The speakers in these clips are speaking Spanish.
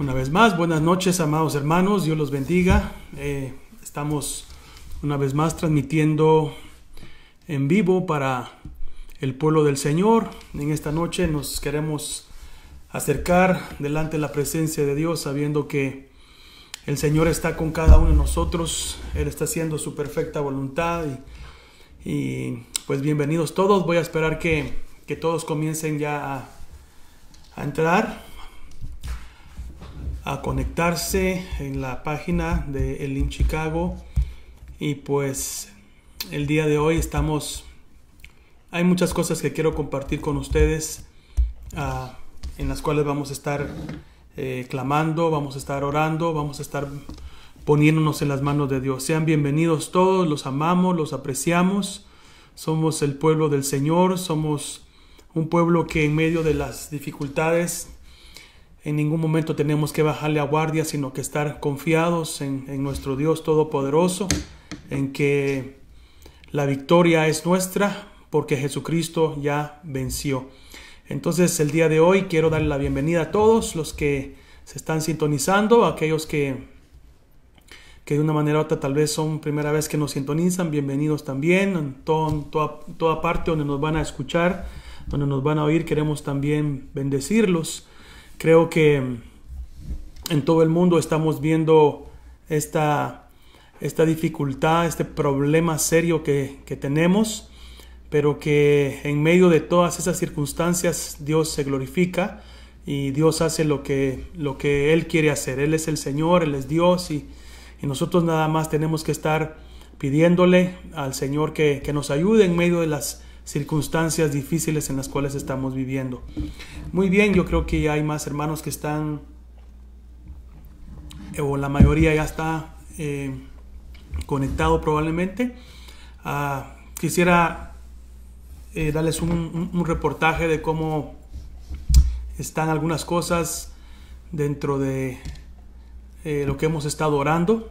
Una vez más, buenas noches, amados hermanos, Dios los bendiga. Eh, estamos una vez más transmitiendo en vivo para el pueblo del Señor. En esta noche nos queremos acercar delante de la presencia de Dios, sabiendo que el Señor está con cada uno de nosotros, Él está haciendo su perfecta voluntad. Y, pues bienvenidos todos, voy a esperar que, que todos comiencen ya a entrar a conectarse en la página de link Chicago. Y pues el día de hoy estamos... Hay muchas cosas que quiero compartir con ustedes ah, en las cuales vamos a estar eh, clamando, vamos a estar orando, vamos a estar poniéndonos en las manos de Dios. Sean bienvenidos todos, los amamos, los apreciamos. Somos el pueblo del Señor, somos un pueblo que en medio de las dificultades en ningún momento tenemos que bajarle a guardia, sino que estar confiados en, nuestro Dios Todopoderoso, en que la victoria es nuestra porque Jesucristo ya venció. Entonces el día de hoy quiero darle la bienvenida a todos los que se están sintonizando, aquellos que, que de una manera u otra tal vez son primera vez que nos sintonizan, bienvenidos también en, toda parte donde nos van a escuchar, donde nos van a oír, queremos también bendecirlos Creo que en todo el mundo estamos viendo esta, esta dificultad, este problema serio que, que tenemos, pero que en medio de todas esas circunstancias Dios se glorifica y Dios hace lo que, lo que Él quiere hacer. Él es el Señor, Él es Dios y, nosotros nada más tenemos que estar pidiéndole al Señor que, que, nos ayude en medio de las circunstancias difíciles en las cuales estamos viviendo. Muy bien, yo creo que hay más hermanos que están, eh, o la mayoría ya está eh, conectado probablemente. Ah, quisiera eh, darles un, reportaje de cómo están algunas cosas dentro de lo que hemos estado orando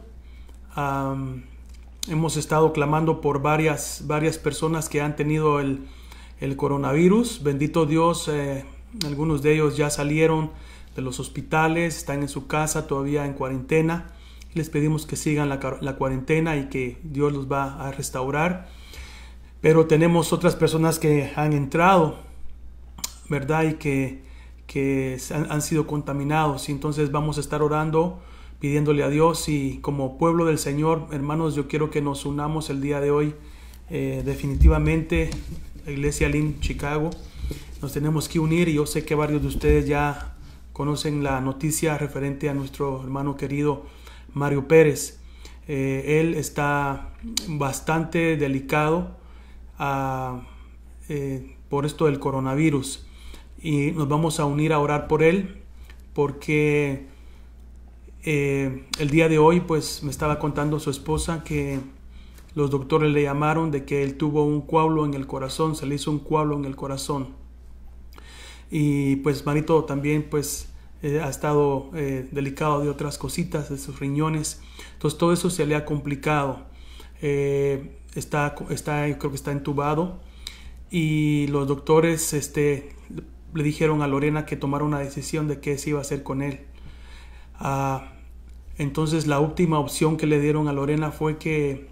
hemos estado clamando por varias, varias personas que han tenido el, coronavirus. Bendito Dios, eh, algunos de ellos ya salieron de los hospitales, están en su casa todavía en cuarentena. Les pedimos que sigan la, cuarentena y que Dios los va a restaurar. Pero tenemos otras personas que han entrado, ¿verdad? Y que, que han, sido contaminados. Y entonces vamos a estar orando pidiéndole a Dios y como pueblo del Señor, hermanos, yo quiero que nos unamos el día de hoy. Eh, definitivamente, iglesia Lynn Chicago, nos tenemos que unir y yo sé que varios de ustedes ya conocen la noticia referente a nuestro hermano querido Mario Pérez. Eh, él está bastante delicado ah, eh, por esto del coronavirus y nos vamos a unir a orar por él porque eh, el día de hoy, pues me estaba contando su esposa que los doctores le llamaron de que él tuvo un cuablo en el corazón, se le hizo un cuablo en el corazón. Y pues Marito también pues eh, ha estado eh, delicado de otras cositas, de sus riñones. Entonces todo eso se le ha complicado. está, está, creo que está entubado. Y los doctores este, le dijeron a Lorena que tomara una decisión de qué se iba a hacer con él. Ah, entonces la última opción que le dieron a Lorena fue que,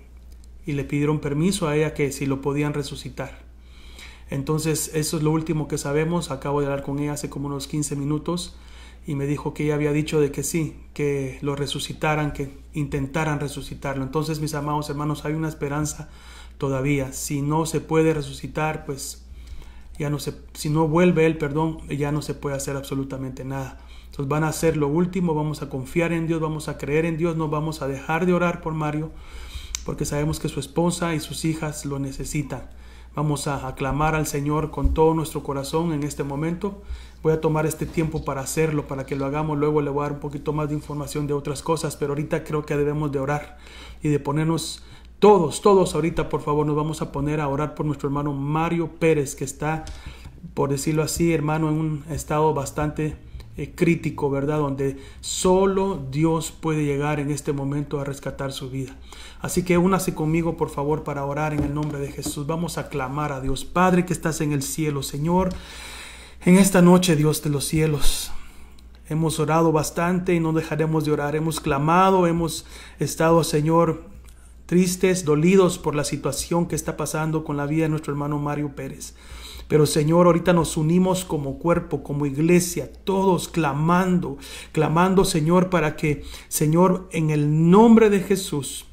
y le pidieron permiso a ella que si lo podían resucitar. Entonces eso es lo último que sabemos. Acabo de hablar con ella hace como unos 15 minutos y me dijo que ella había dicho de que sí, que lo resucitaran, que intentaran resucitarlo. Entonces mis amados hermanos, hay una esperanza todavía. Si no se puede resucitar, pues ya no se, si no vuelve él, perdón, ya no se puede hacer absolutamente nada. Entonces van a ser lo último, vamos a confiar en Dios, vamos a creer en Dios, no vamos a dejar de orar por Mario, porque sabemos que su esposa y sus hijas lo necesitan. Vamos a aclamar al Señor con todo nuestro corazón en este momento. Voy a tomar este tiempo para hacerlo, para que lo hagamos. Luego le voy a dar un poquito más de información de otras cosas, pero ahorita creo que debemos de orar y de ponernos todos, todos ahorita, por favor, nos vamos a poner a orar por nuestro hermano Mario Pérez, que está, por decirlo así, hermano, en un estado bastante eh, crítico, ¿verdad? Donde solo Dios puede llegar en este momento a rescatar su vida. Así que únase conmigo, por favor, para orar en el nombre de Jesús. Vamos a clamar a Dios. Padre que estás en el cielo, Señor, en esta noche, Dios de los cielos. Hemos orado bastante y no dejaremos de orar. Hemos clamado, hemos estado, Señor, tristes, dolidos por la situación que está pasando con la vida de nuestro hermano Mario Pérez. Pero Señor, ahorita nos unimos como cuerpo, como iglesia, todos clamando, clamando Señor para que, Señor, en el nombre de Jesús,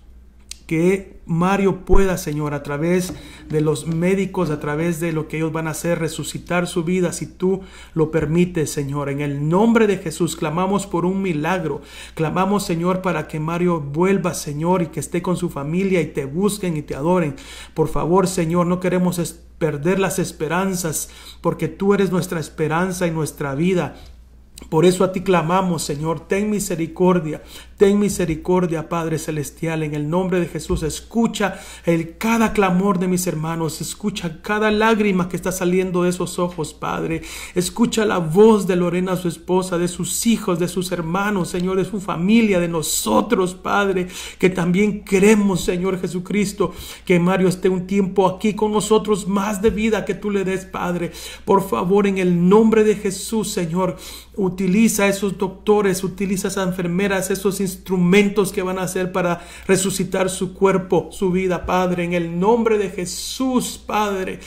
que Mario pueda, Señor, a través de los médicos, a través de lo que ellos van a hacer, resucitar su vida, si tú lo permites, Señor. En el nombre de Jesús, clamamos por un milagro. Clamamos, Señor, para que Mario vuelva, Señor, y que esté con su familia y te busquen y te adoren. Por favor, Señor, no queremos perder las esperanzas, porque tú eres nuestra esperanza y nuestra vida. Por eso a ti clamamos, Señor, ten misericordia, Ten misericordia, Padre Celestial, en el nombre de Jesús. Escucha el, cada clamor de mis hermanos. Escucha cada lágrima que está saliendo de esos ojos, Padre. Escucha la voz de Lorena, su esposa, de sus hijos, de sus hermanos, Señor, de su familia, de nosotros, Padre, que también queremos, Señor Jesucristo, que Mario esté un tiempo aquí con nosotros, más de vida que tú le des, Padre. Por favor, en el nombre de Jesús, Señor, utiliza esos doctores, utiliza a esas enfermeras, esos instrumentos que van a hacer para resucitar su cuerpo, su vida, Padre, en el nombre de Jesús, Padre.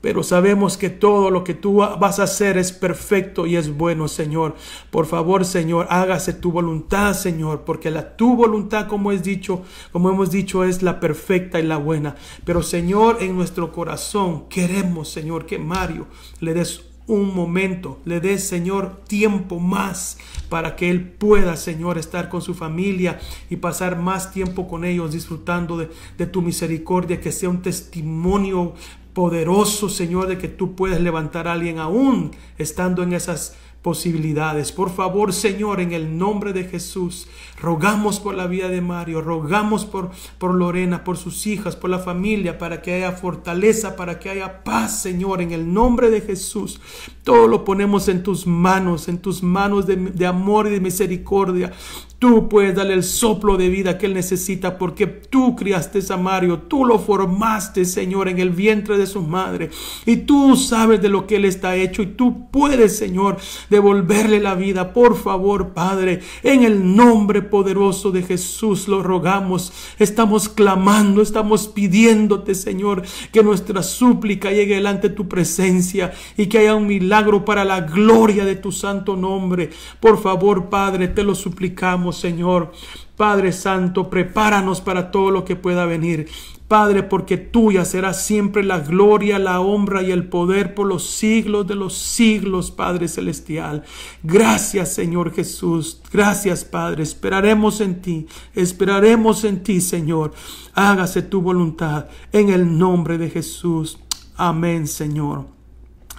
Pero sabemos que todo lo que tú vas a hacer es perfecto y es bueno, Señor. Por favor, Señor, hágase tu voluntad, Señor, porque la tu voluntad, como es dicho, como hemos dicho, es la perfecta y la buena. Pero, Señor, en nuestro corazón queremos, Señor, que Mario le des un momento, le des, Señor, tiempo más para que Él pueda, Señor, estar con su familia y pasar más tiempo con ellos, disfrutando de, tu misericordia, que sea un testimonio poderoso, Señor, de que tú puedes levantar a alguien aún estando en esas posibilidades. Por favor, Señor, en el nombre de Jesús, rogamos por la vida de Mario, rogamos por, por Lorena, por sus hijas, por la familia, para que haya fortaleza, para que haya paz, Señor, en el nombre de Jesús. Todo lo ponemos en tus manos, en tus manos de, de amor y de misericordia. Tú puedes darle el soplo de vida que él necesita porque tú criaste a Mario, tú lo formaste, Señor, en el vientre de su madre. Y tú sabes de lo que él está hecho y tú puedes, Señor, devolverle la vida. Por favor, Padre, en el nombre poderoso de Jesús lo rogamos. Estamos clamando, estamos pidiéndote, Señor, que nuestra súplica llegue delante de tu presencia y que haya un milagro para la gloria de tu santo nombre. Por favor, Padre, te lo suplicamos, Señor. Padre Santo, prepáranos para todo lo que pueda venir. Padre, porque tuya será siempre la gloria, la honra y el poder por los siglos de los siglos, Padre Celestial. Gracias, Señor Jesús. Gracias, Padre. Esperaremos en ti. Esperaremos en ti, Señor. Hágase tu voluntad en el nombre de Jesús. Amén, Señor.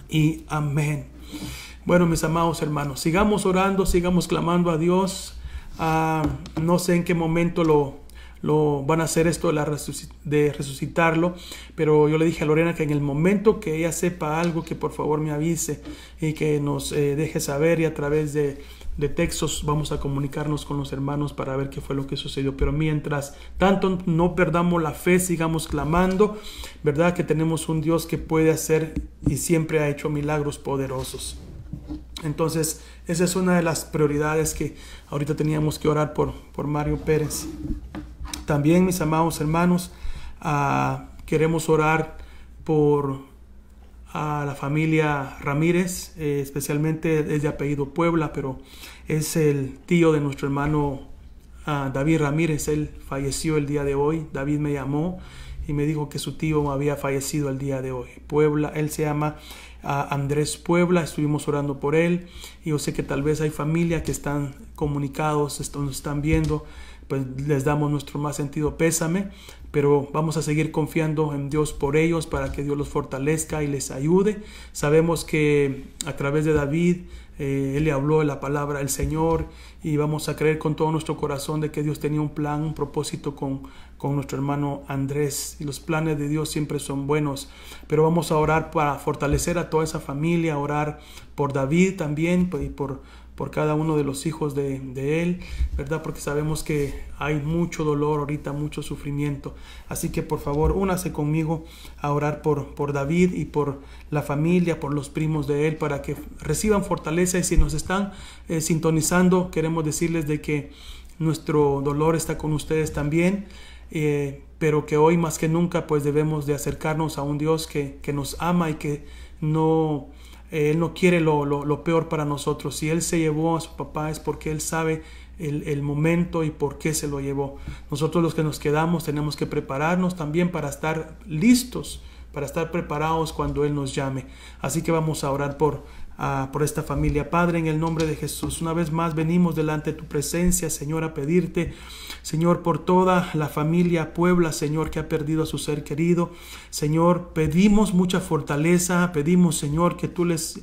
Y amén. Bueno, mis amados hermanos, sigamos orando, sigamos clamando a Dios. Ah, no sé en qué momento lo, van a hacer esto de, resucitarlo, pero yo le dije a Lorena que en el momento que ella sepa algo, que por favor me avise y que nos eh, deje saber y a través de, de textos vamos a comunicarnos con los hermanos para ver qué fue lo que sucedió. Pero mientras tanto no perdamos la fe, sigamos clamando, ¿verdad? Que tenemos un Dios que puede hacer y siempre ha hecho milagros poderosos. Entonces, esa es una de las prioridades que ahorita teníamos que orar por, por Mario Pérez. También, mis amados hermanos, ah, queremos orar por a la familia Ramírez, eh, especialmente es de apellido Puebla, pero es el tío de nuestro hermano ah, David Ramírez. Él falleció el día de hoy. David me llamó y me dijo que su tío había fallecido el día de hoy. Puebla, él se llama ah, Andrés Puebla, estuvimos orando por él y yo sé que tal vez hay familias que están comunicados, están viendo pues les damos nuestro más sentido pésame, pero vamos a seguir confiando en Dios por ellos para que Dios los fortalezca y les ayude. Sabemos que a través de David, eh, él le habló de la palabra del Señor y vamos a creer con todo nuestro corazón de que Dios tenía un plan, un propósito con, con nuestro hermano Andrés. Y los planes de Dios siempre son buenos, pero vamos a orar para fortalecer a toda esa familia, orar por David también pues, y por por cada uno de los hijos de, Él, ¿verdad? Porque sabemos que hay mucho dolor ahorita, mucho sufrimiento. Así que por favor, únase conmigo a orar por, por David y por la familia, por los primos de Él, para que reciban fortaleza y si nos están eh, sintonizando, queremos decirles de que nuestro dolor está con ustedes también. Eh, pero que hoy más que nunca pues debemos de acercarnos a un Dios que, que nos ama y que no él no quiere lo, lo, peor para nosotros. Si Él se llevó a su papá es porque Él sabe el, el, momento y por qué se lo llevó. Nosotros los que nos quedamos tenemos que prepararnos también para estar listos, para estar preparados cuando Él nos llame. Así que vamos a orar por Ah, por esta familia. Padre, en el nombre de Jesús, una vez más venimos delante de tu presencia, Señor, a pedirte, Señor, por toda la familia Puebla, Señor, que ha perdido a su ser querido. Señor, pedimos mucha fortaleza, pedimos, Señor, que tú les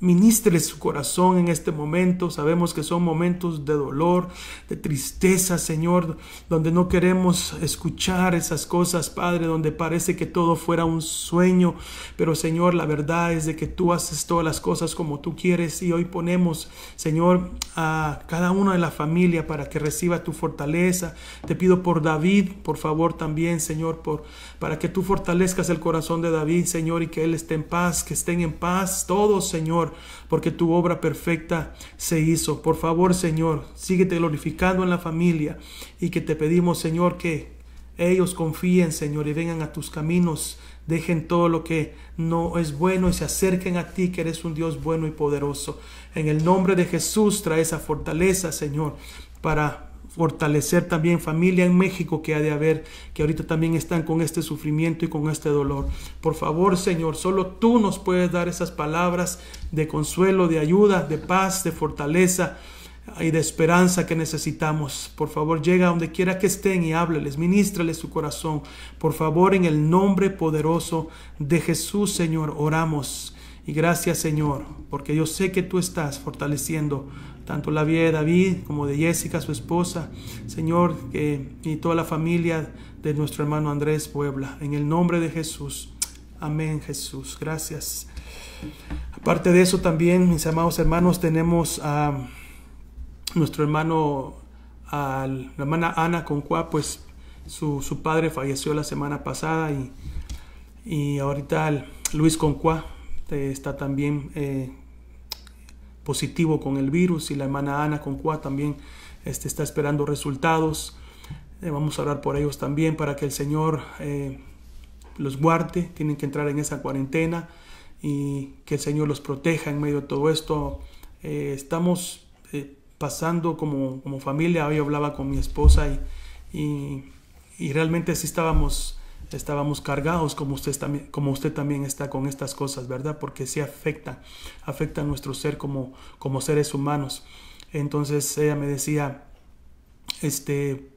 Ministre su corazón en este momento. Sabemos que son momentos de dolor, de tristeza, Señor, donde no queremos escuchar esas cosas, Padre, donde parece que todo fuera un sueño. Pero, Señor, la verdad es de que tú haces todas las cosas como tú quieres y hoy ponemos, Señor, a cada uno de la familia para que reciba tu fortaleza. Te pido por David, por favor, también, Señor, por para que tú fortalezcas el corazón de David, Señor, y que Él esté en paz, que estén en paz todos, Señor, porque tu obra perfecta se hizo. Por favor, Señor, síguete glorificando en la familia y que te pedimos, Señor, que ellos confíen, Señor, y vengan a tus caminos, dejen todo lo que no es bueno y se acerquen a ti, que eres un Dios bueno y poderoso. En el nombre de Jesús trae esa fortaleza, Señor, para fortalecer también familia en México que ha de haber, que ahorita también están con este sufrimiento y con este dolor. Por favor, Señor, solo tú nos puedes dar esas palabras de consuelo, de ayuda, de paz, de fortaleza y de esperanza que necesitamos. Por favor, llega donde quiera que estén y hábleles ministrales su corazón. Por favor, en el nombre poderoso de Jesús, Señor, oramos y gracias Señor, porque yo sé que tú estás fortaleciendo tanto la vida de David como de Jessica, su esposa, Señor, y toda la familia de nuestro hermano Andrés Puebla. En el nombre de Jesús. Amén Jesús. Gracias. Aparte de eso también, mis amados hermanos, tenemos a nuestro hermano, a la hermana Ana Concua, pues su, padre falleció la semana pasada y, y ahorita Luis Concua este, está también eh, positivo con el virus y la hermana Ana con Cuá también este, está esperando resultados. Eh, vamos a orar por ellos también para que el Señor eh, los guarde, tienen que entrar en esa cuarentena y que el Señor los proteja en medio de todo esto. estamos pasando como, como, familia, hoy hablaba con mi esposa y, y, y realmente sí estábamos estábamos cargados como usted, también, como usted también está con estas cosas, ¿verdad? Porque sí afecta, afecta a nuestro ser como, como seres humanos. Entonces ella me decía, este,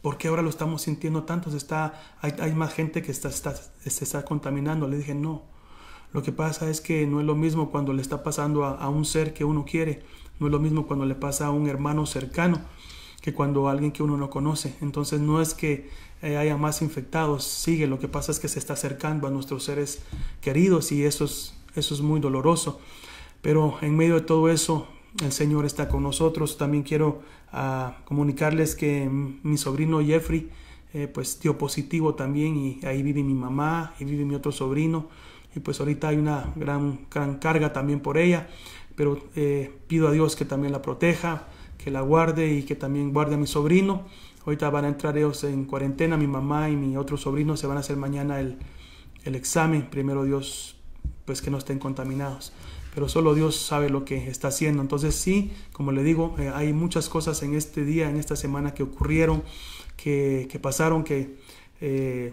¿por qué ahora lo estamos sintiendo tanto? está, hay, más gente que está, se está contaminando. Le dije, no. Lo que pasa es que no es lo mismo cuando le está pasando a, a un ser que uno quiere, no es lo mismo cuando le pasa a un hermano cercano que cuando a alguien que uno no conoce. Entonces no es que eh, haya más infectados, sigue. Lo que pasa es que se está acercando a nuestros seres queridos y eso es, eso es muy doloroso. Pero en medio de todo eso, el Señor está con nosotros. También quiero ah, comunicarles que mi sobrino Jeffrey, eh, pues dio positivo también y ahí vive mi mamá y vive mi otro sobrino y pues ahorita hay una gran, gran carga también por ella, pero eh, pido a Dios que también la proteja, que la guarde y que también guarde a mi sobrino Ahorita van a entrar ellos en cuarentena, mi mamá y mi otro sobrino se van a hacer mañana el, el examen, primero Dios, pues que no estén contaminados. Pero solo Dios sabe lo que está haciendo. Entonces sí, como le digo, eh, hay muchas cosas en este día, en esta semana que ocurrieron, que, que pasaron, que... Eh,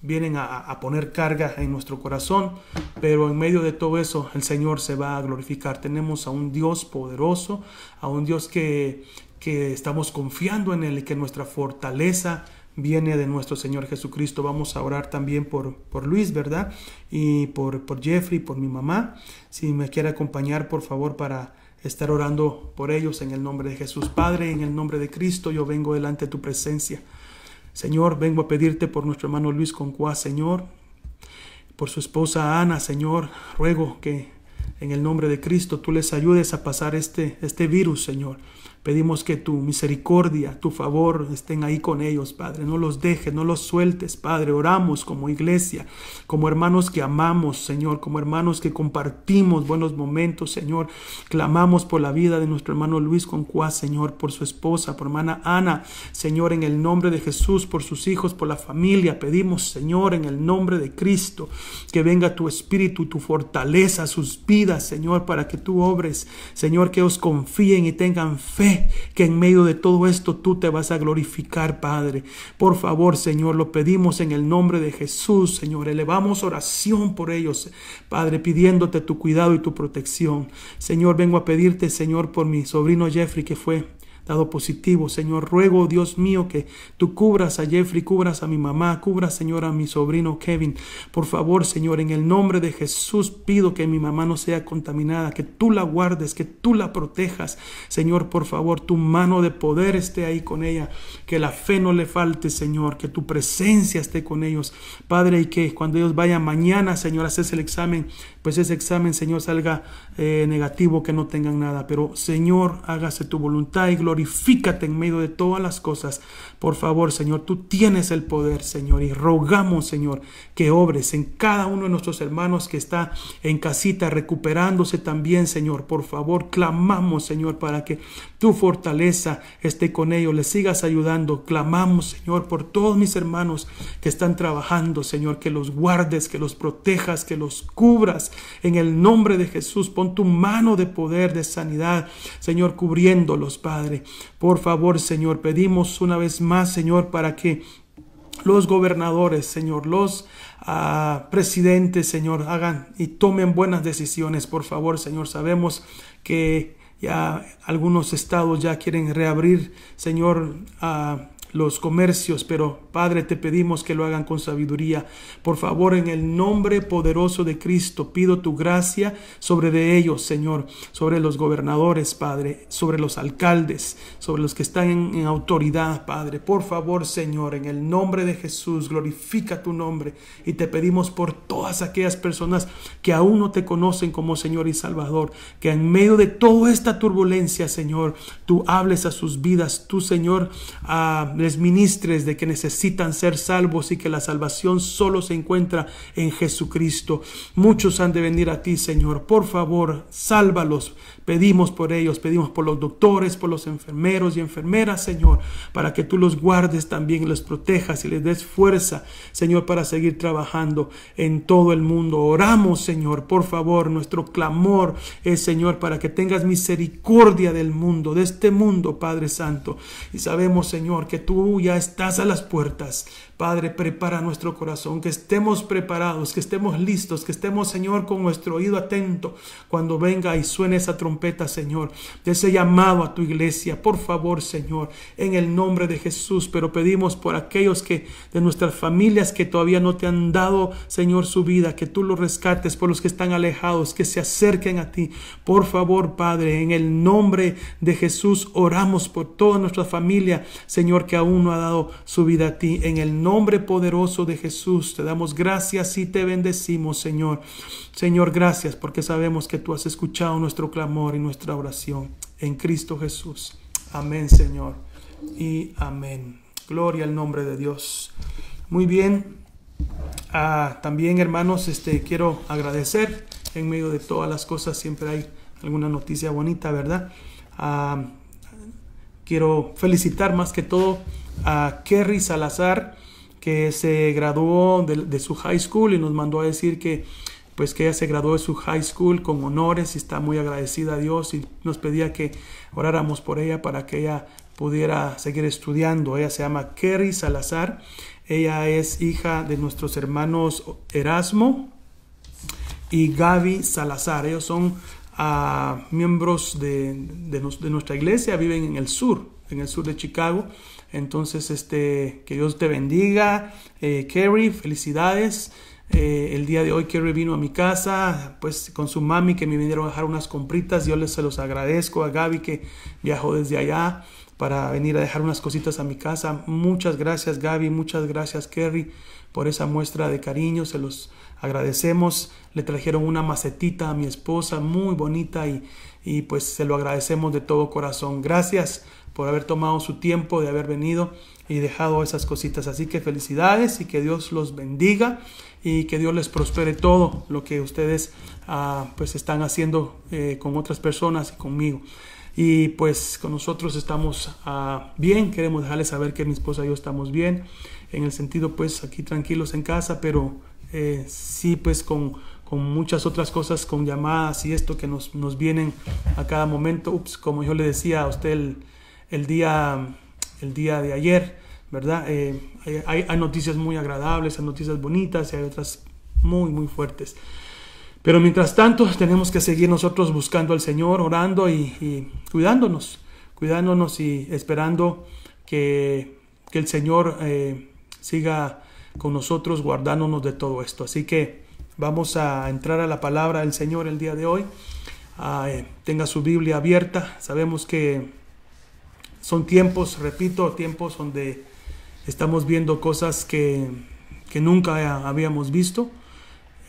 vienen a, poner carga en nuestro corazón, pero en medio de todo eso el Señor se va a glorificar. Tenemos a un Dios poderoso, a un Dios que, que estamos confiando en Él y que nuestra fortaleza viene de nuestro Señor Jesucristo. Vamos a orar también por, por Luis, ¿verdad? Y por, por Jeffrey, por mi mamá. Si me quiere acompañar, por favor, para estar orando por ellos en el nombre de Jesús. Padre, en el nombre de Cristo, yo vengo delante de tu presencia. Señor, vengo a pedirte por nuestro hermano Luis Concua, Señor, por su esposa Ana, Señor, ruego que en el nombre de Cristo tú les ayudes a pasar este, este virus, Señor. Pedimos que tu misericordia, tu favor estén ahí con ellos, Padre. No los dejes, no los sueltes, Padre. Oramos como iglesia, como hermanos que amamos, Señor, como hermanos que compartimos buenos momentos, Señor. Clamamos por la vida de nuestro hermano Luis Concuá, Señor, por su esposa, por hermana Ana, Señor, en el nombre de Jesús, por sus hijos, por la familia. Pedimos, Señor, en el nombre de Cristo, que venga tu espíritu, tu fortaleza, sus vidas, Señor, para que tú obres, Señor, que os confíen y tengan fe que en medio de todo esto tú te vas a glorificar, Padre. Por favor, Señor, lo pedimos en el nombre de Jesús, Señor. Elevamos oración por ellos, Padre, pidiéndote tu cuidado y tu protección. Señor, vengo a pedirte, Señor, por mi sobrino Jeffrey que fue dado positivo. Señor, ruego, Dios mío, que tú cubras a Jeffrey, cubras a mi mamá, cubras, Señor, a mi sobrino Kevin. Por favor, Señor, en el nombre de Jesús pido que mi mamá no sea contaminada, que tú la guardes, que tú la protejas. Señor, por favor, tu mano de poder esté ahí con ella, que la fe no le falte, Señor, que tu presencia esté con ellos, Padre, y que cuando ellos vayan mañana, Señor, haces el examen, pues ese examen, Señor, salga eh, negativo, que no tengan nada. Pero, Señor, hágase tu voluntad y glorifícate en medio de todas las cosas. Por favor, Señor, tú tienes el poder, Señor, y rogamos, Señor, que obres en cada uno de nuestros hermanos que está en casita recuperándose también, Señor. Por favor, clamamos, Señor, para que tu fortaleza esté con ellos, les sigas ayudando. Clamamos, Señor, por todos mis hermanos que están trabajando, Señor, que los guardes, que los protejas, que los cubras. En el nombre de Jesús, pon tu mano de poder, de sanidad, Señor, cubriéndolos, Padre. Por favor, Señor, pedimos una vez más más, Señor, para que los gobernadores, Señor, los ah, presidentes, Señor, hagan y tomen buenas decisiones, por favor, Señor. Sabemos que ya algunos estados ya quieren reabrir, Señor, ah, los comercios, pero Padre, te pedimos que lo hagan con sabiduría. Por favor, en el nombre poderoso de Cristo, pido tu gracia sobre de ellos, Señor, sobre los gobernadores, Padre, sobre los alcaldes, sobre los que están en, autoridad, Padre. Por favor, Señor, en el nombre de Jesús, glorifica tu nombre y te pedimos por todas aquellas personas que aún no te conocen como Señor y Salvador, que en medio de toda esta turbulencia, Señor, tú hables a sus vidas, tú, Señor, a ah, les ministres de que necesitan ser salvos y que la salvación solo se encuentra en Jesucristo. Muchos han de venir a ti, Señor. Por favor, sálvalos, Pedimos por ellos, pedimos por los doctores, por los enfermeros y enfermeras, Señor, para que tú los guardes también, los protejas y les des fuerza, Señor, para seguir trabajando en todo el mundo. Oramos, Señor, por favor, nuestro clamor es, Señor, para que tengas misericordia del mundo, de este mundo, Padre Santo. Y sabemos, Señor, que tú ya estás a las puertas. Padre, prepara nuestro corazón, que estemos preparados, que estemos listos, que estemos, Señor, con nuestro oído atento cuando venga y suene esa trompeta, Señor, de ese llamado a tu iglesia. Por favor, Señor, en el nombre de Jesús, pero pedimos por aquellos que de nuestras familias que todavía no te han dado, Señor, su vida, que tú los rescates, por los que están alejados, que se acerquen a ti. Por favor, Padre, en el nombre de Jesús, oramos por toda nuestra familia, Señor, que aún no ha dado su vida a ti, en el nombre nombre poderoso de Jesús te damos gracias y te bendecimos, Señor. Señor, gracias porque sabemos que tú has escuchado nuestro clamor y nuestra oración. En Cristo Jesús. Amén, Señor. Y amén. Gloria al nombre de Dios. Muy bien. Ah, también, hermanos, este, quiero agradecer. En medio de todas las cosas siempre hay alguna noticia bonita, ¿verdad? Ah, quiero felicitar más que todo a Kerry Salazar se graduó de, su high school y nos mandó a decir que pues que ella se graduó de su high school con honores y está muy agradecida a Dios y nos pedía que oráramos por ella para que ella pudiera seguir estudiando. Ella se llama Kerry Salazar. Ella es hija de nuestros hermanos Erasmo y Gaby Salazar. Ellos son ah, miembros de, de nuestra iglesia, viven en el sur, en el sur de Chicago entonces, este, que Dios te bendiga. Eh, Kerry, felicidades. Eh, el día de hoy Kerry vino a mi casa, pues con su mami que me vinieron a dejar unas compritas. Yo les se los agradezco a Gaby que viajó desde allá para venir a dejar unas cositas a mi casa. Muchas gracias Gaby, muchas gracias Kerry por esa muestra de cariño. Se los agradecemos. Le trajeron una macetita a mi esposa muy bonita y, y pues se lo agradecemos de todo corazón. Gracias por haber tomado su tiempo, de haber venido y dejado esas cositas. Así que felicidades y que Dios los bendiga y que Dios les prospere todo lo que ustedes ah, pues están haciendo eh, con otras personas y conmigo. Y pues con nosotros estamos ah, bien, queremos dejarles saber que mi esposa y yo estamos bien, en el sentido pues aquí tranquilos en casa, pero eh, sí pues con, muchas otras cosas, con llamadas y esto que nos, nos vienen a cada momento. Ups, como yo le decía a usted el, el día, el día de ayer, ¿verdad? Eh, hay, noticias muy agradables, hay noticias bonitas y hay otras muy, muy fuertes. Pero mientras tanto, tenemos que seguir nosotros buscando al Señor, orando y, cuidándonos, cuidándonos y esperando que, el Señor eh, siga con nosotros, guardándonos de todo esto. Así que vamos a entrar a la palabra del Señor el día de hoy. Ah, eh, tenga su Biblia abierta. Sabemos que son tiempos, repito, tiempos donde estamos viendo cosas que, nunca habíamos visto.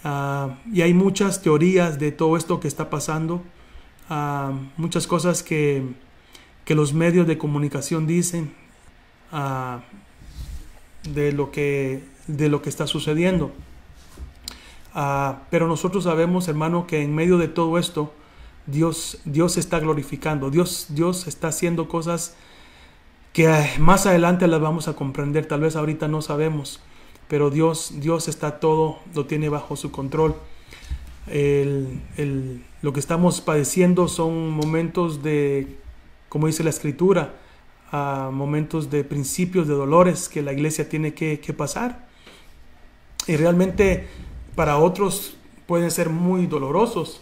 Ah, y hay muchas teorías de todo esto que está pasando, ah, muchas cosas que, los medios de comunicación dicen ah, de, lo que, de lo que está sucediendo. pero nosotros sabemos, hermano, que en medio de todo esto, Dios, Dios está glorificando, Dios, Dios está haciendo cosas que eh, más adelante las vamos a comprender, tal vez ahorita no sabemos, pero Dios, Dios está todo, lo tiene bajo su control. lo que estamos padeciendo son momentos de, como dice la escritura, ah, momentos de principios, de dolores que la iglesia tiene que, que pasar. Y realmente para otros pueden ser muy dolorosos,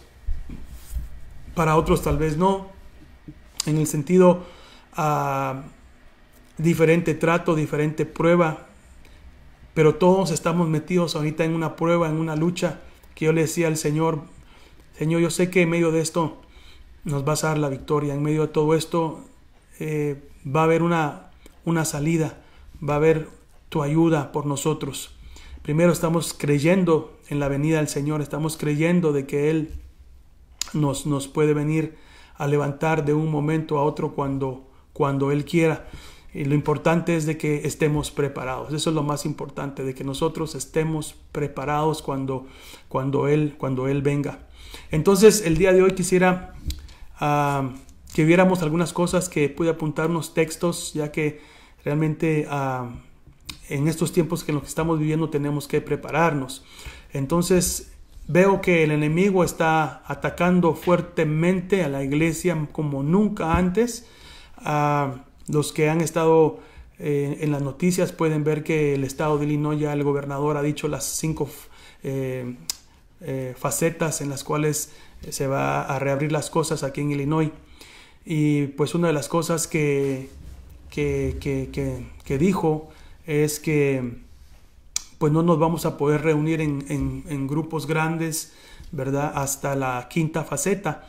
para otros tal vez no. En el sentido ah, diferente trato, diferente prueba. Pero todos estamos metidos ahorita en una prueba, en una lucha que yo le decía al Señor, Señor, yo sé que en medio de esto nos vas a dar la victoria, en medio de todo esto eh, va a haber una, una salida, va a haber tu ayuda por nosotros. Primero estamos creyendo en la venida del Señor, estamos creyendo de que Él nos, puede venir a levantar de un momento a otro cuando, cuando Él quiera. Y lo importante es de que estemos preparados. Eso es lo más importante, de que nosotros estemos preparados cuando, cuando, él, cuando él venga. Entonces, el día de hoy quisiera ah, que viéramos algunas cosas que pude apuntar, unos textos, ya que realmente ah, en estos tiempos que en los que estamos viviendo tenemos que prepararnos. Entonces, Veo que el enemigo está atacando fuertemente a la iglesia como nunca antes. Ah, los que han estado eh, en las noticias pueden ver que el estado de Illinois ya el gobernador ha dicho las cinco eh, eh, facetas en las cuales se va a reabrir las cosas aquí en Illinois. Y pues una de las cosas que dijo es que pues no nos vamos a poder reunir en, grupos grandes, ¿verdad? Hasta la quinta faceta.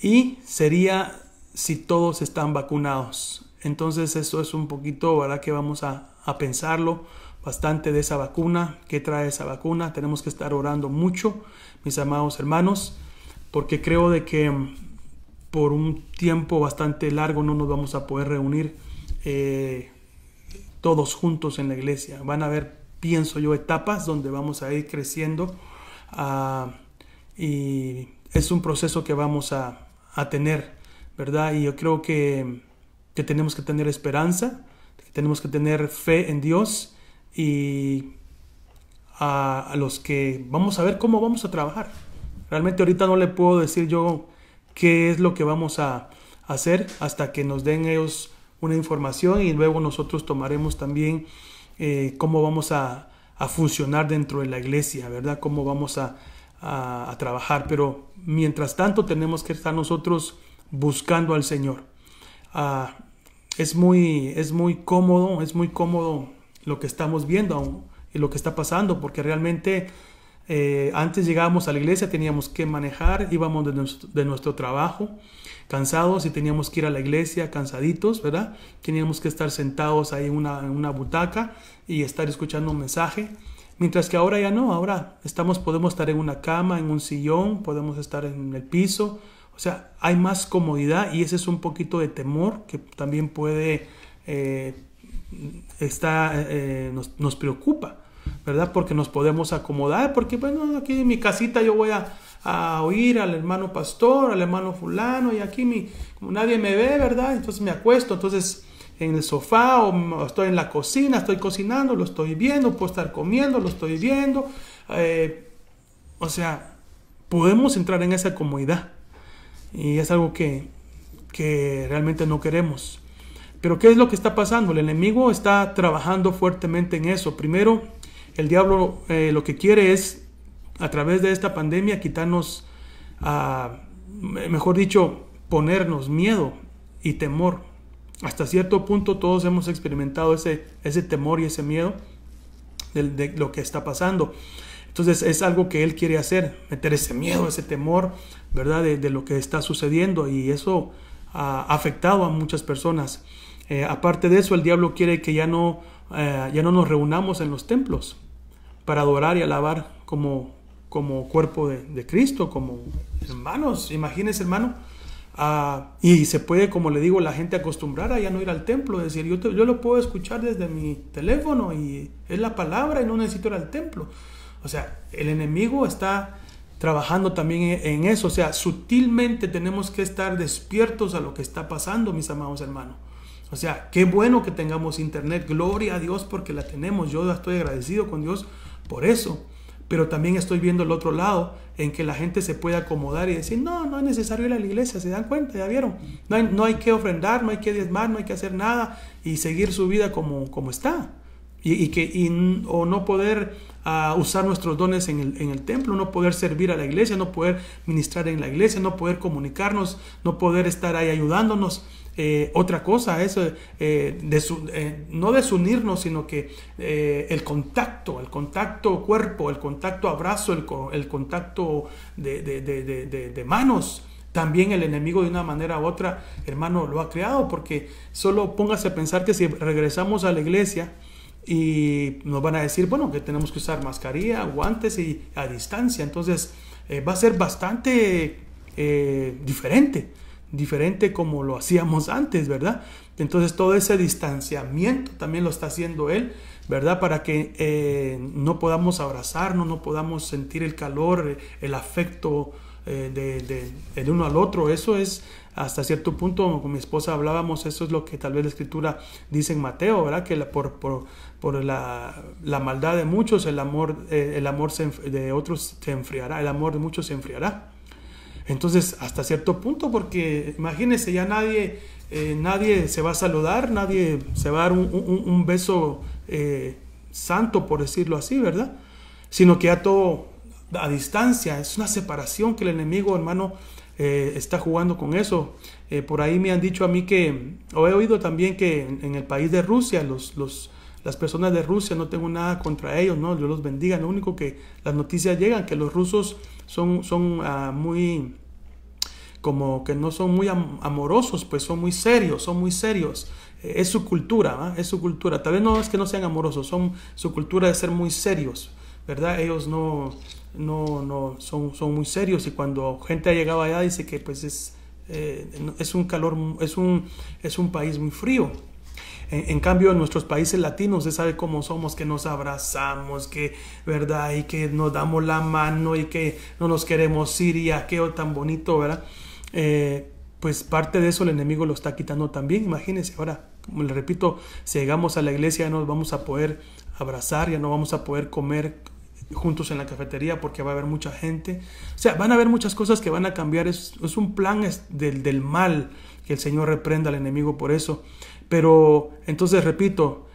Y sería si todos están vacunados. Entonces eso es un poquito, ¿verdad? Que vamos a, pensarlo bastante de esa vacuna, qué trae esa vacuna. Tenemos que estar orando mucho, mis amados hermanos, porque creo de que mm, por un tiempo bastante largo no nos vamos a poder reunir eh, todos juntos en la iglesia. Van a haber pienso yo, etapas donde vamos a ir creciendo ah, y es un proceso que vamos a, tener, ¿verdad? Y yo creo que, tenemos que tener esperanza, que tenemos que tener fe en Dios y a los que vamos a ver cómo vamos a trabajar. Realmente ahorita no le puedo decir yo qué es lo que vamos a hacer hasta que nos den ellos una información y luego nosotros tomaremos también eh, cómo vamos a, funcionar dentro de la iglesia, ¿verdad? Cómo vamos a, trabajar. Pero mientras tanto tenemos que estar nosotros buscando al Señor. Ah, es, muy, es muy cómodo, es muy cómodo lo que estamos viendo y lo que está pasando, porque realmente eh, antes llegábamos a la iglesia, teníamos que manejar, íbamos de de nuestro trabajo cansados y teníamos que ir a la iglesia cansaditos, ¿verdad? Teníamos que estar sentados ahí en una, butaca y estar escuchando un mensaje. Mientras que ahora ya no, ahora estamos, podemos estar en una cama, en un sillón, podemos estar en el piso. O sea, hay más comodidad y ese es un poquito de temor que también puede, eh, está, eh, nos preocupa, ¿verdad? Porque nos podemos acomodar, porque bueno, aquí en mi casita yo voy a a oír al hermano pastor, al hermano fulano, y aquí mi, nadie me ve, ¿verdad? Entonces me acuesto, entonces en el sofá o estoy en la cocina, estoy cocinando, lo estoy viendo, puedo estar comiendo, lo estoy viendo. Eh, o sea, podemos entrar en esa comodidad. Y es algo que, realmente no queremos. Pero ¿qué es lo que está pasando? El enemigo está trabajando fuertemente en eso. Primero, el diablo eh, lo que quiere es a través de esta pandemia quitarnos, ah, mejor dicho, ponernos miedo y temor. Hasta cierto punto todos hemos experimentado ese, ese temor y ese miedo de, lo que está pasando. Entonces es algo que Él quiere hacer, meter ese miedo, ese temor, ¿verdad? De, lo que está sucediendo y eso ha afectado a muchas personas. Eh, aparte de eso, el diablo quiere que ya no, eh, ya no nos reunamos en los templos para adorar y alabar como, como cuerpo de, Cristo, como hermanos, imagínense hermano. Ah, y se puede, como le digo, la gente acostumbrar a ya no ir al templo, es decir, yo, yo lo puedo escuchar desde mi teléfono y es la palabra y no necesito ir al templo. O sea, el enemigo está trabajando también e, en eso. O sea, sutilmente tenemos que estar despiertos a lo que está pasando, mis amados hermanos. O sea, qué bueno que tengamos internet. Gloria a Dios porque la tenemos. Yo estoy agradecido con Dios por eso pero también estoy viendo el otro lado en que la gente se puede acomodar y decir, no, no es necesario ir a la iglesia, se dan cuenta, ya vieron, no hay, no hay que ofrendar, no hay que diezmar, no hay que hacer nada y seguir su vida como, como está. Y, que, o no poder ah, usar nuestros dones en el, en el, templo, no poder servir a la iglesia, no poder ministrar en la iglesia, no poder comunicarnos, no poder estar ahí ayudándonos. Eh, otra cosa es eh, eh, no desunirnos, sino que el contacto, el contacto cuerpo, el contacto abrazo, el, contacto de, de, manos. También el enemigo de una manera u otra, hermano, lo ha creado, porque solo póngase a pensar que si regresamos a la iglesia y nos van a decir, bueno, que tenemos que usar mascarilla, guantes y a distancia, entonces va a ser bastante diferente diferente como lo hacíamos antes, ¿verdad? Entonces todo ese distanciamiento también lo está haciendo Él, ¿verdad? Para que eh, no podamos abrazarnos, no podamos sentir el calor, el afecto eh, de, uno al otro. Eso es hasta cierto punto, con mi esposa hablábamos, eso es lo que tal vez la escritura dice en Mateo, ¿verdad? Que por, por, la, maldad de muchos el amor, eh, el amor de otros se enfriará, el amor de muchos se enfriará. Entonces, hasta cierto punto, porque imagínense, ya nadie, eh, nadie se va a saludar, nadie se va a dar un, beso eh, santo, por decirlo así, ¿verdad? Sino que ya todo a distancia, es una separación que el enemigo, hermano, eh, está jugando con eso. por ahí me han dicho a mí que, o he oído también que en, el país de Rusia, los las personas de Rusia, no tengo nada contra ellos, no, Dios los bendiga. Lo único que las noticias llegan, que los rusos son, son ah, muy, como que no son muy amorosos, pues son muy serios, son muy serios. Eh, es su cultura, es su cultura. Tal vez no es que no sean amorosos, son su cultura de ser muy serios, ¿verdad? Ellos no, no, son, muy serios y cuando gente ha llegado allá dice que pues es, eh, es un calor, es un, es un país muy frío. En, cambio, en nuestros países latinos, se sabe cómo somos, que nos abrazamos, que, ¿verdad? Y que nos damos la mano y que no nos queremos ir y aquello tan bonito, ¿verdad? Eh, pues parte de eso el enemigo lo está quitando también. Imagínense, ahora, como le repito, si llegamos a la iglesia ya nos vamos a poder abrazar, ya no vamos a poder comer juntos en la cafetería porque va a haber mucha gente. O sea, van a haber muchas cosas que van a cambiar. Es, un plan del, del mal que el Señor reprenda al enemigo por eso. Pero entonces repito,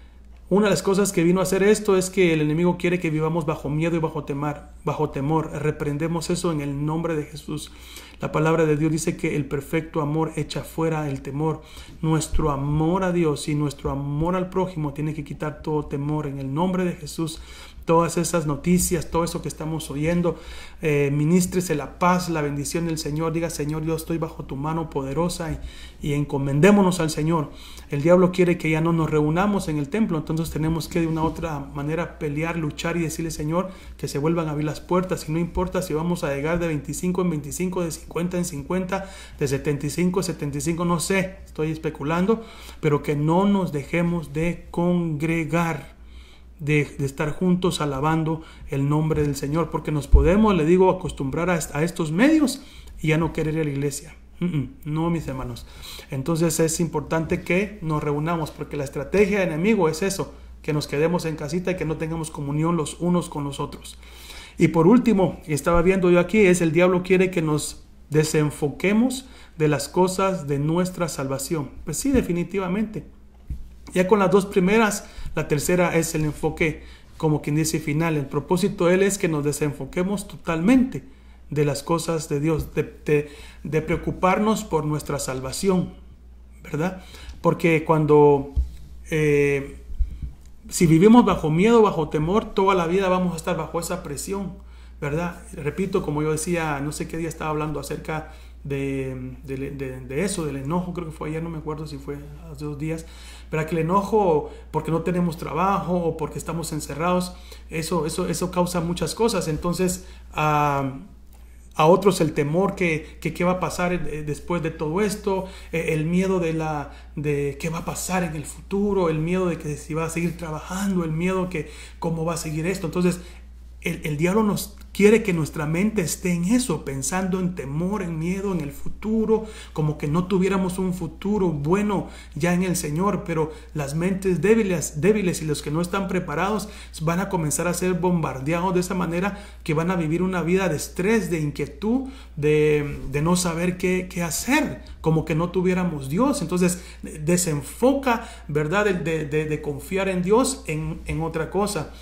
una de las cosas que vino a hacer esto es que el enemigo quiere que vivamos bajo miedo y bajo temor, bajo temor. Reprendemos eso en el nombre de Jesús. La palabra de Dios dice que el perfecto amor echa fuera el temor. Nuestro amor a Dios y nuestro amor al prójimo tiene que quitar todo temor en el nombre de Jesús todas esas noticias, todo eso que estamos oyendo. Eh, ministrese la paz, la bendición del Señor. Diga, Señor, yo estoy bajo tu mano poderosa y, encomendémonos al Señor. El diablo quiere que ya no nos reunamos en el templo, entonces tenemos que de una otra manera pelear, luchar y decirle, Señor, que se vuelvan a abrir las puertas. Y no importa si vamos a llegar de 25 en 25, de 50 en 50, de 75 en 75, no sé, estoy especulando, pero que no nos dejemos de congregar de, estar juntos alabando el nombre del Señor, porque nos podemos, le digo, acostumbrar a, estos medios y ya no querer ir a la iglesia. no, mis hermanos. Entonces es importante que nos reunamos, porque la estrategia de enemigo es eso, que nos quedemos en casita y que no tengamos comunión los unos con los otros. Y por último, estaba viendo yo aquí, es el diablo quiere que nos desenfoquemos de las cosas de nuestra salvación. Pues sí, definitivamente. Ya con las dos primeras, la tercera es el enfoque, como quien dice, final. El propósito de Él es que nos desenfoquemos totalmente de las cosas de Dios, de, preocuparnos por nuestra salvación, ¿verdad? Porque cuando, eh, si vivimos bajo miedo, bajo temor, toda la vida vamos a estar bajo esa presión, ¿verdad? Repito, como yo decía, no sé qué día estaba hablando acerca de, eso, del enojo, creo que fue ayer, no me acuerdo si fue hace dos días, pero que el enojo porque no tenemos trabajo o porque estamos encerrados, eso, eso, eso causa muchas cosas. Entonces, a, otros el temor que, que, qué va a pasar eh, después de todo esto, eh, el miedo de, la, de qué va a pasar en el futuro, el miedo de que si va a seguir trabajando, el miedo que cómo va a seguir esto. Entonces, el, diablo nos quiere que nuestra mente esté en eso, pensando en temor, en miedo, en el futuro, como que no tuviéramos un futuro bueno ya en el Señor, pero las mentes débiles, débiles y los que no están preparados van a comenzar a ser bombardeados de esa manera que van a vivir una vida de estrés, de inquietud, de, de no saber qué, qué, hacer, como que no tuviéramos Dios. Entonces desenfoca, ¿verdad?, de, confiar en Dios en, en otra cosa.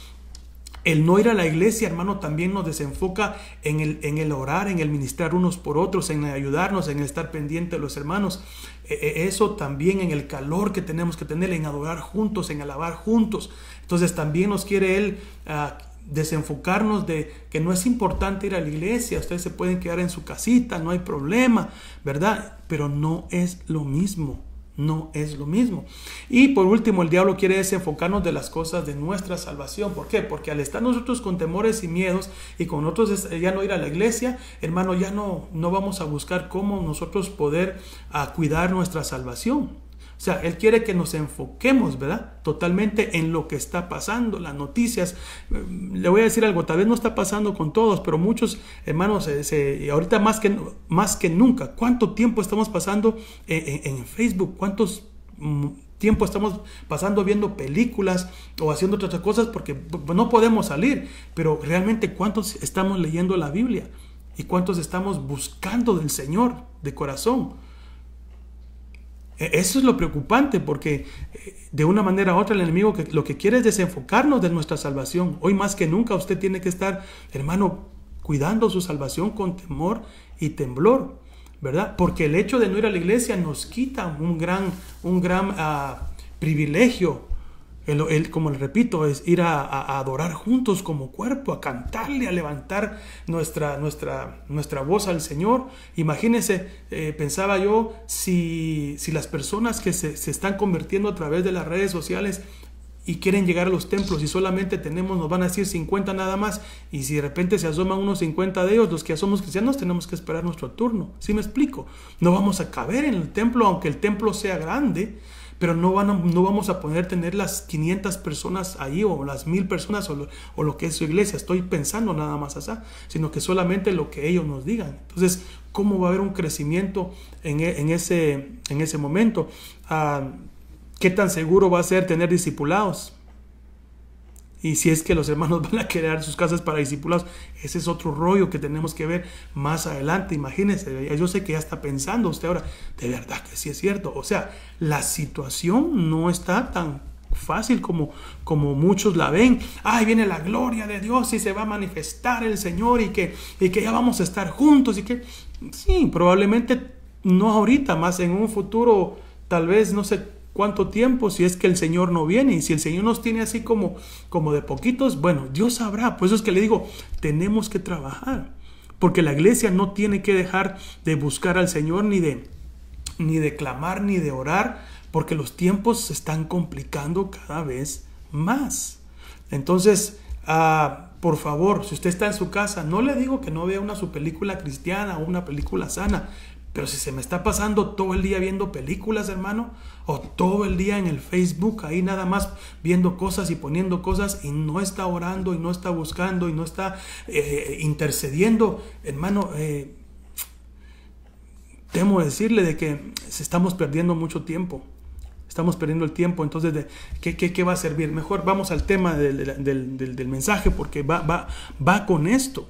El no ir a la iglesia, hermano, también nos desenfoca en el, orar, en el ministrar unos por otros, en ayudarnos, en estar pendiente de los hermanos. E, e, eso también en el calor que tenemos que tener, en adorar juntos, en alabar juntos. Entonces también nos quiere Él ah, desenfocarnos de que no es importante ir a la iglesia, ustedes se pueden quedar en su casita, no hay problema, ¿verdad? Pero no es lo mismo no es lo mismo. Y por último, el diablo quiere desenfocarnos de las cosas de nuestra salvación. ¿Por qué? Porque al estar nosotros con temores y miedos y con nosotros ya no ir a la iglesia, hermano, ya no, no vamos a buscar cómo nosotros poder a ah, cuidar nuestra salvación. O sea, Él quiere que nos enfoquemos, ¿verdad? Totalmente en lo que está pasando, las noticias. Mm, le voy a decir algo, tal vez no está pasando con todos, pero muchos hermanos, eh, ahorita más que, más que nunca, ¿cuánto tiempo estamos pasando eh, eh, en, Facebook? ¿Cuántos mm, tiempo estamos pasando viendo películas o haciendo otras cosas porque no podemos salir, pero realmente cuántos estamos leyendo la Biblia y cuántos estamos buscando del Señor de corazón. E-, eso es lo preocupante porque eh, de una manera u otra el enemigo lo que quiere es desenfocarnos de nuestra salvación. Hoy más que nunca usted tiene que estar, hermano, cuidando su salvación con temor y temblor, ¿verdad? Porque el hecho de no ir a la iglesia nos quita un gran, un gran ah, privilegio como le repito, es ir a, adorar juntos como cuerpo, a cantarle, a levantar nuestra, nuestra, nuestra voz al Señor. Imagínense, eh, pensaba yo, si, si, las personas que se, están convirtiendo a través de las redes sociales y quieren llegar a los templos y solamente tenemos, nos van a decir 50 nada más, y si de repente se asoman unos 50 de ellos, los que somos cristianos tenemos que esperar nuestro turno. ¿Sí me explico? No vamos a caber en el templo, aunque el templo sea grande pero no, van no vamos a poder tener las 500 personas ahí o las 1000 personas o lo, que es su iglesia. Estoy pensando nada más así, sino que solamente lo que ellos nos digan. Entonces, ¿cómo va a haber un crecimiento en, e, ese, en ese momento? Ah, ¿Qué tan seguro va a ser tener discipulados? y si es que los hermanos van a crear sus casas para discípulos ese es otro rollo que tenemos que ver más adelante. Imagínense, yo sé que ya está pensando usted ahora, de verdad que sí es cierto. O sea, la situación no está tan fácil como, como muchos la ven. Ay, viene la gloria de Dios y se va a manifestar el Señor y que, y que ya vamos a estar juntos y que sí, probablemente no ahorita, más en un futuro tal vez, no sé, cuánto tiempo, si es que el Señor no viene y si el Señor nos tiene así como, como de poquitos, bueno, Dios sabrá. Por eso es que le digo, tenemos que trabajar, porque la iglesia no tiene que dejar de buscar al Señor ni de, ni de clamar ni de orar, porque los tiempos se están complicando cada vez más. Entonces, ah, por favor, si usted está en su casa, no le digo que no vea una su película cristiana o una película sana, pero si se me está pasando todo el día viendo películas, hermano, o todo el día en el Facebook, ahí nada más viendo cosas y poniendo cosas y no está orando y no está buscando y no está eh, intercediendo, hermano, eh, temo decirle de que estamos perdiendo mucho tiempo. Estamos perdiendo el tiempo, entonces, de, ¿qué, qué, va a servir? Mejor vamos al tema del, del mensaje porque va, va, va con esto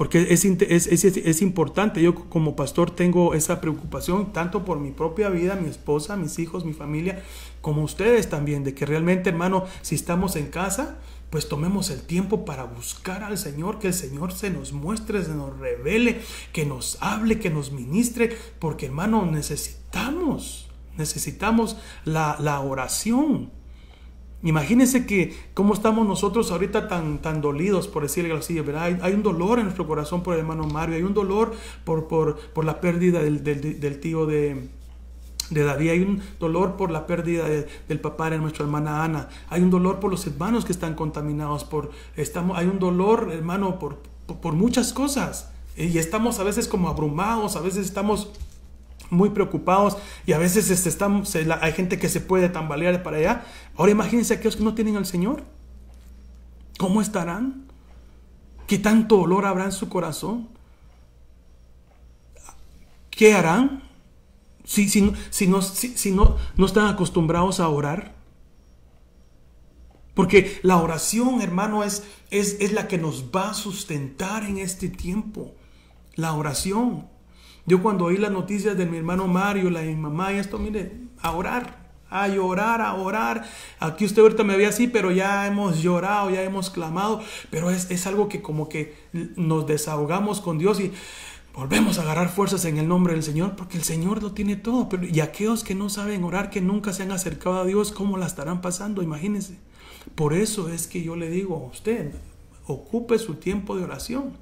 porque es, es, importante. Yo como pastor tengo esa preocupación, tanto por mi propia vida, mi esposa, mis hijos, mi familia, como ustedes también, de que realmente, hermano, si estamos en casa, pues tomemos el tiempo para buscar al Señor, que el Señor se nos muestre, se nos revele, que nos hable, que nos ministre, porque hermano, necesitamos, necesitamos la, la oración. Imagínense que cómo estamos nosotros ahorita tan, tan dolidos, por decirle así, ¿verdad? Hay, un dolor en nuestro corazón por el hermano Mario, hay un dolor por, por, por la pérdida del, del, tío de, David, hay un dolor por la pérdida del papá de nuestra hermana Ana, hay un dolor por los hermanos que están contaminados, por, estamos, hay un dolor, hermano, por, por muchas cosas. Y estamos a veces como abrumados, a veces estamos muy preocupados y a veces este, hay gente que se puede tambalear para allá. Ahora imagínense aquellos que no tienen al Señor. ¿Cómo estarán? ¿Qué tanto dolor habrá en su corazón? ¿Qué harán? Si, si, si, no, si, no, no están acostumbrados a orar. Porque la oración, hermano, es, es, es la que nos va a sustentar en este tiempo. La oración. Yo cuando oí las noticias de mi hermano Mario, la de mi mamá y esto, mire, a orar, a llorar, a orar. Aquí usted ahorita me ve así, pero ya hemos llorado, ya hemos clamado, pero es, algo que como que nos desahogamos con Dios y volvemos a agarrar fuerzas en el nombre del Señor, porque el Señor lo tiene todo. Pero, y aquellos que no saben orar, que nunca se han acercado a Dios, ¿cómo la estarán pasando? Imagínense. Por eso es que yo le digo a usted, ocupe su tiempo de oración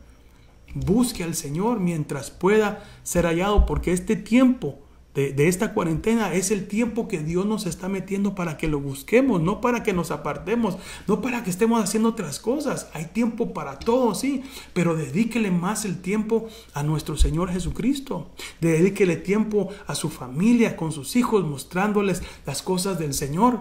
busque al Señor mientras pueda ser hallado, porque este tiempo de, esta cuarentena es el tiempo que Dios nos está metiendo para que lo busquemos, no para que nos apartemos, no para que estemos haciendo otras cosas. Hay tiempo para todo, sí, pero dedíquele más el tiempo a nuestro Señor Jesucristo. Dedíquele tiempo a su familia, con sus hijos, mostrándoles las cosas del Señor.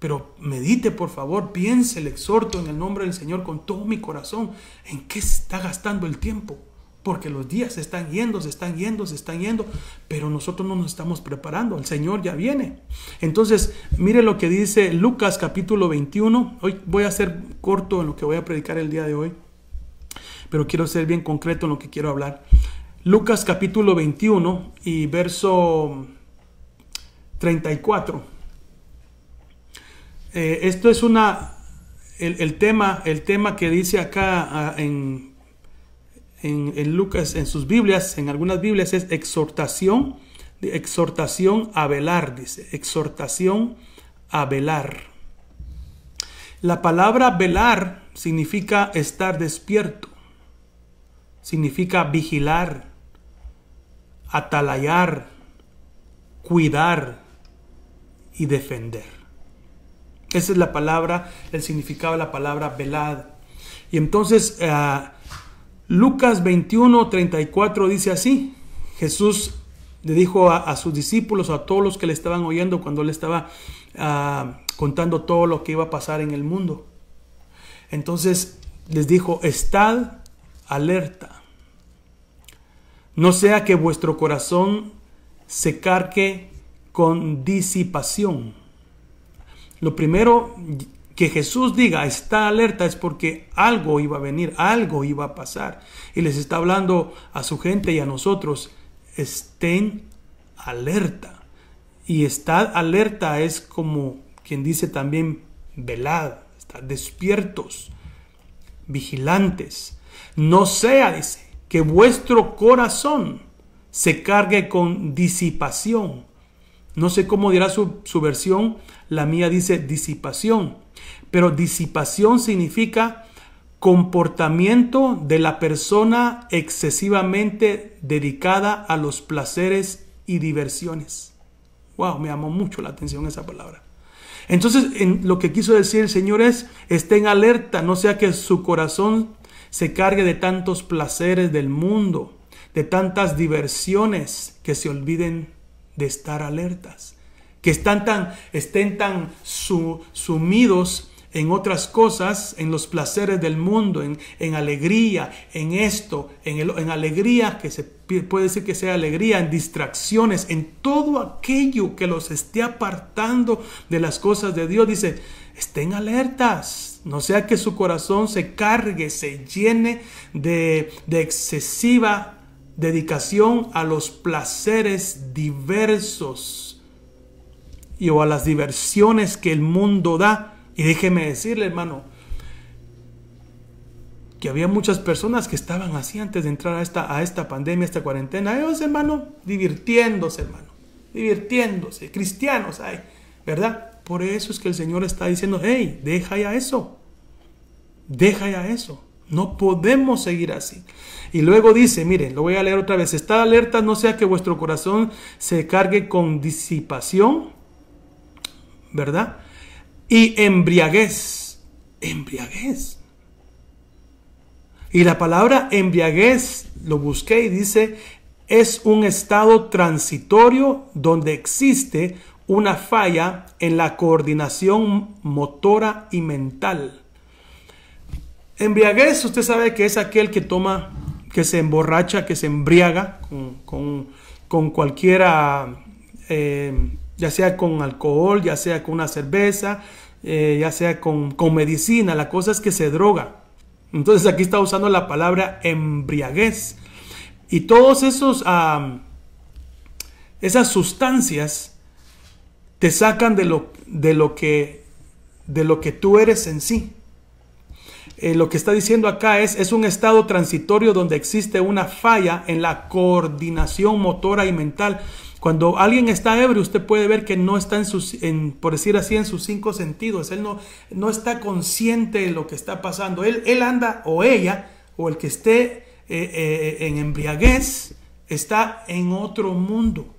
Pero medite, por favor, piense, le exhorto en el nombre del Señor con todo mi corazón, en qué está gastando el tiempo. Porque los días se están yendo, se están yendo, se están yendo, pero nosotros no nos estamos preparando, el Señor ya viene. Entonces, mire lo que dice Lucas capítulo 21. Hoy voy a ser corto en lo que voy a predicar el día de hoy, pero quiero ser bien concreto en lo que quiero hablar. Lucas capítulo 21 y verso 34. Eh, esto es una. El, tema, el tema que dice acá ah, en, en, Lucas, en sus Biblias, en algunas Biblias, es exhortación, exhortación a velar, dice, exhortación a velar. La palabra velar significa estar despierto, significa vigilar, atalayar, cuidar y defender. Esa es la palabra, el significado de la palabra velad. Y entonces eh, Lucas 21, 34 dice así, Jesús le dijo a, sus discípulos, a todos los que le estaban oyendo cuando le estaba ah, contando todo lo que iba a pasar en el mundo. Entonces les dijo, estad alerta. No sea que vuestro corazón se cargue con disipación lo primero que Jesús diga está alerta es porque algo iba a venir, algo iba a pasar. Y les está hablando a su gente y a nosotros, estén alerta. Y estar alerta es como quien dice también velad, estar despiertos, vigilantes. No sea, dice, que vuestro corazón se cargue con disipación. No sé cómo dirá su, su versión, la mía dice disipación. Pero disipación significa comportamiento de la persona excesivamente dedicada a los placeres y diversiones. Wow, me llamó mucho la atención esa palabra. Entonces, en lo que quiso decir el Señor es, estén alerta, no sea que su corazón se cargue de tantos placeres del mundo, de tantas diversiones, que se olviden de estar alertas que están tan, estén tan sumidos en otras cosas, en los placeres del mundo, en, en alegría, en esto, en, en alegría, que se puede decir que sea alegría, en distracciones, en todo aquello que los esté apartando de las cosas de Dios. Dice, estén alertas, no sea que su corazón se cargue, se llene de, de excesiva dedicación a los placeres diversos y o a las diversiones que el mundo da. Y déjeme decirle, hermano, que había muchas personas que estaban así antes de entrar a esta, a esta pandemia, a esta cuarentena. Ellos, hermano, divirtiéndose, hermano, divirtiéndose, cristianos hay, ¿verdad? Por eso es que el Señor está diciendo, hey, deja ya eso, deja ya eso. No podemos seguir así. Y luego dice, miren, lo voy a leer otra vez, estad alerta, no sea que vuestro corazón se cargue con disipación ¿verdad? Y embriaguez, embriaguez. Y la palabra embriaguez, lo busqué y dice, es un estado transitorio donde existe una falla en la coordinación motora y mental. Embriaguez, usted sabe que es aquel que toma, que se emborracha, que se embriaga con, con, cualquiera eh, ya sea con alcohol, ya sea con una cerveza, eh, ya sea con, medicina, la cosa es que se droga. Entonces aquí está usando la palabra embriaguez. Y todos esos, esas sustancias te sacan de lo, de lo, que, de lo que tú eres en sí. Eh, lo que está diciendo acá es, es un estado transitorio donde existe una falla en la coordinación motora y mental cuando alguien está ebrio, usted puede ver que no está en sus, por decir así, en sus cinco sentidos. Él no, no está consciente de lo que está pasando. Él, él anda, o ella, o el que esté eh, eh, en embriaguez, está en otro mundo.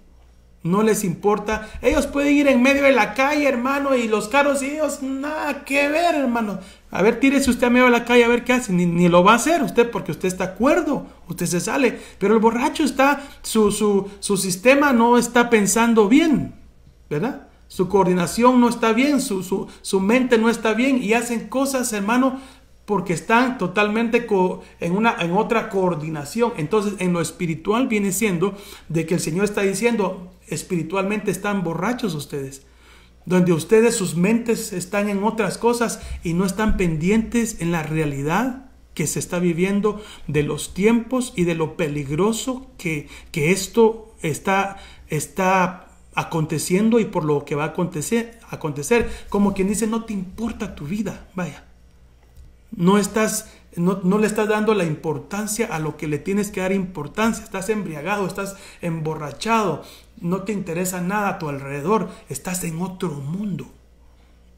No les importa. Ellos pueden ir en medio de la calle, hermano, y los carros y ellos, nada que ver, hermano. A ver, tírese usted a medio de la calle a ver qué hace. Ni, lo va a hacer usted porque usted está acuerdo... Usted se sale. Pero el borracho está, su, su, sistema no está pensando bien, ¿verdad? Su coordinación no está bien, su, su, mente no está bien y hacen cosas, hermano, porque están totalmente en, una, en otra coordinación. Entonces, en lo espiritual viene siendo de que el Señor está diciendo, espiritualmente están borrachos ustedes, donde ustedes sus mentes están en otras cosas y no están pendientes en la realidad que se está viviendo, de los tiempos y de lo peligroso que, que esto está, está aconteciendo y por lo que va a acontecer, acontecer. Como quien dice, no te importa tu vida, vaya. No estás no, no, le estás dando la importancia a lo que le tienes que dar importancia. Estás embriagado, estás emborrachado, no te interesa nada a tu alrededor, estás en otro mundo.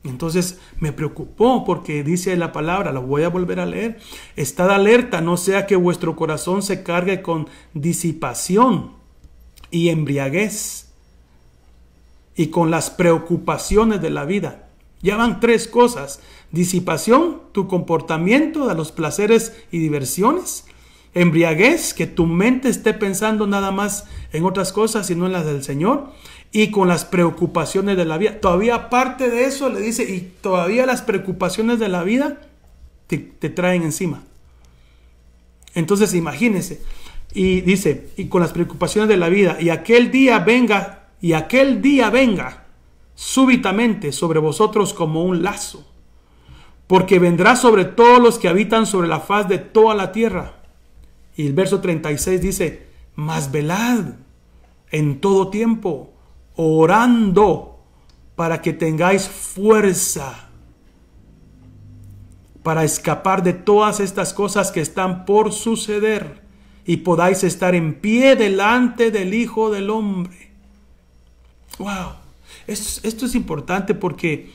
Entonces me preocupó porque dice la palabra, Lo voy a volver a leer, estad alerta, no sea que vuestro corazón se cargue con disipación y embriaguez y con las preocupaciones de la vida. Ya van tres cosas, disipación, tu comportamiento de los placeres y diversiones, embriaguez, que tu mente esté pensando nada más en otras cosas y no en las del Señor, y con las preocupaciones de la vida. Todavía parte de eso le dice, y todavía las preocupaciones de la vida te, te traen encima. Entonces imagínense, y dice, y con las preocupaciones de la vida, y aquel día venga, y aquel día venga súbitamente sobre vosotros como un lazo, porque vendrá sobre todos los que habitan sobre la faz de toda la tierra y el verso 36 dice, mas velad en todo tiempo, orando para que tengáis fuerza para escapar de todas estas cosas que están por suceder y podáis estar en pie delante del Hijo del Hombre. ¡Wow! esto es importante porque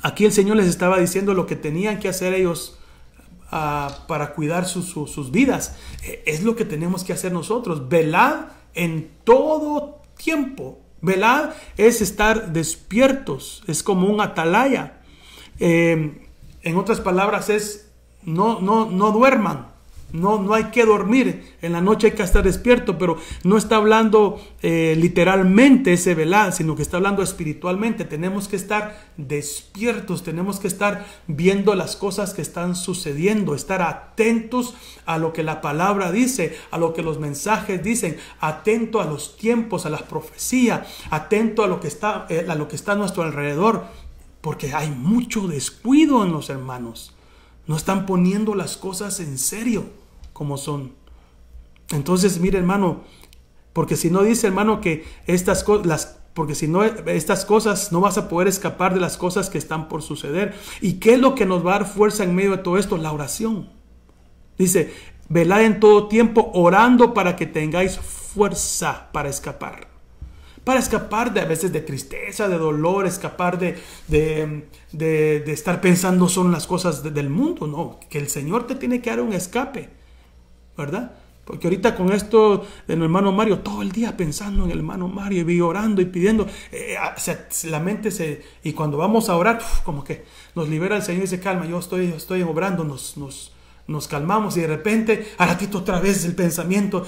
aquí el Señor les estaba diciendo lo que tenían que hacer ellos para cuidar sus vidas. Eh, es lo que tenemos que hacer nosotros. Velad en todo tiempo. Velad es estar despiertos, es como un atalaya. Eh, en otras palabras, es no, no, no duerman. No, hay que dormir, en la noche hay que estar despierto, pero no está hablando eh, literalmente ese velar, sino que está hablando espiritualmente. Tenemos que estar despiertos, tenemos que estar viendo las cosas que están sucediendo, estar atentos a lo que la palabra dice, a lo que los mensajes dicen, atento a los tiempos, a las profecías, atento a lo que está, eh, a lo que está a nuestro alrededor, porque hay mucho descuido en los hermanos. No están poniendo las cosas en serio como son. Entonces, mire hermano, porque si no dice hermano que estas cosas, porque si no estas cosas no vas a poder escapar de las cosas que están por suceder. ¿Y qué es lo que nos va a dar fuerza en medio de todo esto? La oración. Dice, velad en todo tiempo orando para que tengáis fuerza para escapar. Para escapar de a veces de tristeza, de dolor, escapar de, de, de, de estar pensando son las cosas del mundo. No, que el Señor te tiene que dar un escape. ¿verdad? Porque ahorita con esto del hermano Mario, todo el día pensando en el hermano Mario y orando y pidiendo, eh, ah, la mente se... Y cuando vamos a orar, como que nos libera el Señor y se calma, yo estoy, estoy obrando, nos, nos, nos calmamos y de repente, a ratito otra vez el pensamiento,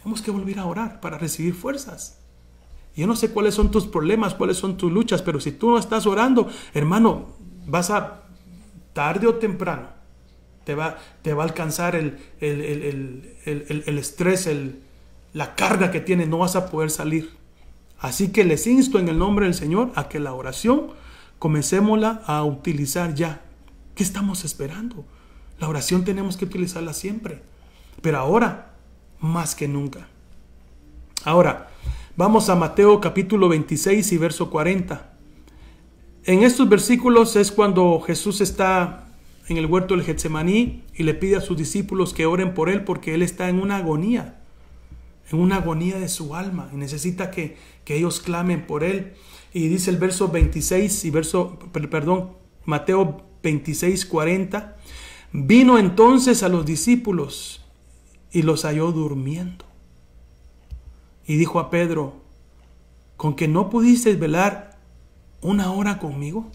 tenemos que volver a orar para recibir fuerzas. Yo no sé cuáles son tus problemas, cuáles son tus luchas, pero si tú no estás orando, hermano, vas a tarde o temprano te va, te va a alcanzar el, el, el, el estrés, la carga que tiene, no vas a poder salir. Así que les insto en el nombre del Señor a que la oración comencémosla a utilizar ya. ¿Qué estamos esperando? La oración tenemos que utilizarla siempre, pero ahora más que nunca. Ahora, vamos a Mateo capítulo 26 y verso 40. En estos versículos es cuando Jesús está en el huerto del Getsemaní y le pide a sus discípulos que oren por él porque él está en una agonía, en una agonía de su alma y necesita que, ellos clamen por él. Y dice el verso 26 y verso, perdón, Mateo 26, 40, vino entonces a los discípulos y los halló durmiendo. Y dijo a Pedro, ¿con que no pudiste velar una hora conmigo?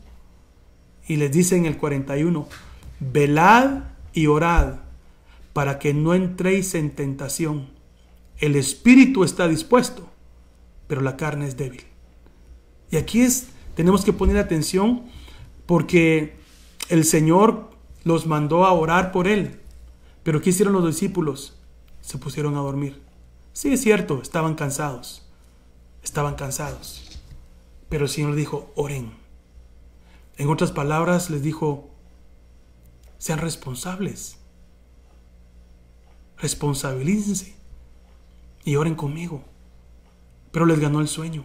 Y les dice en el 41, Velad y orad para que no entréis en tentación. El espíritu está dispuesto, pero la carne es débil. Y aquí es, tenemos que poner atención porque el Señor los mandó a orar por Él. Pero ¿qué hicieron los discípulos? Se pusieron a dormir. Sí, es cierto, estaban cansados. Estaban cansados. Pero el Señor dijo, oren. En otras palabras, les dijo, sean responsables. Responsabilícense y oren conmigo. Pero les ganó el sueño.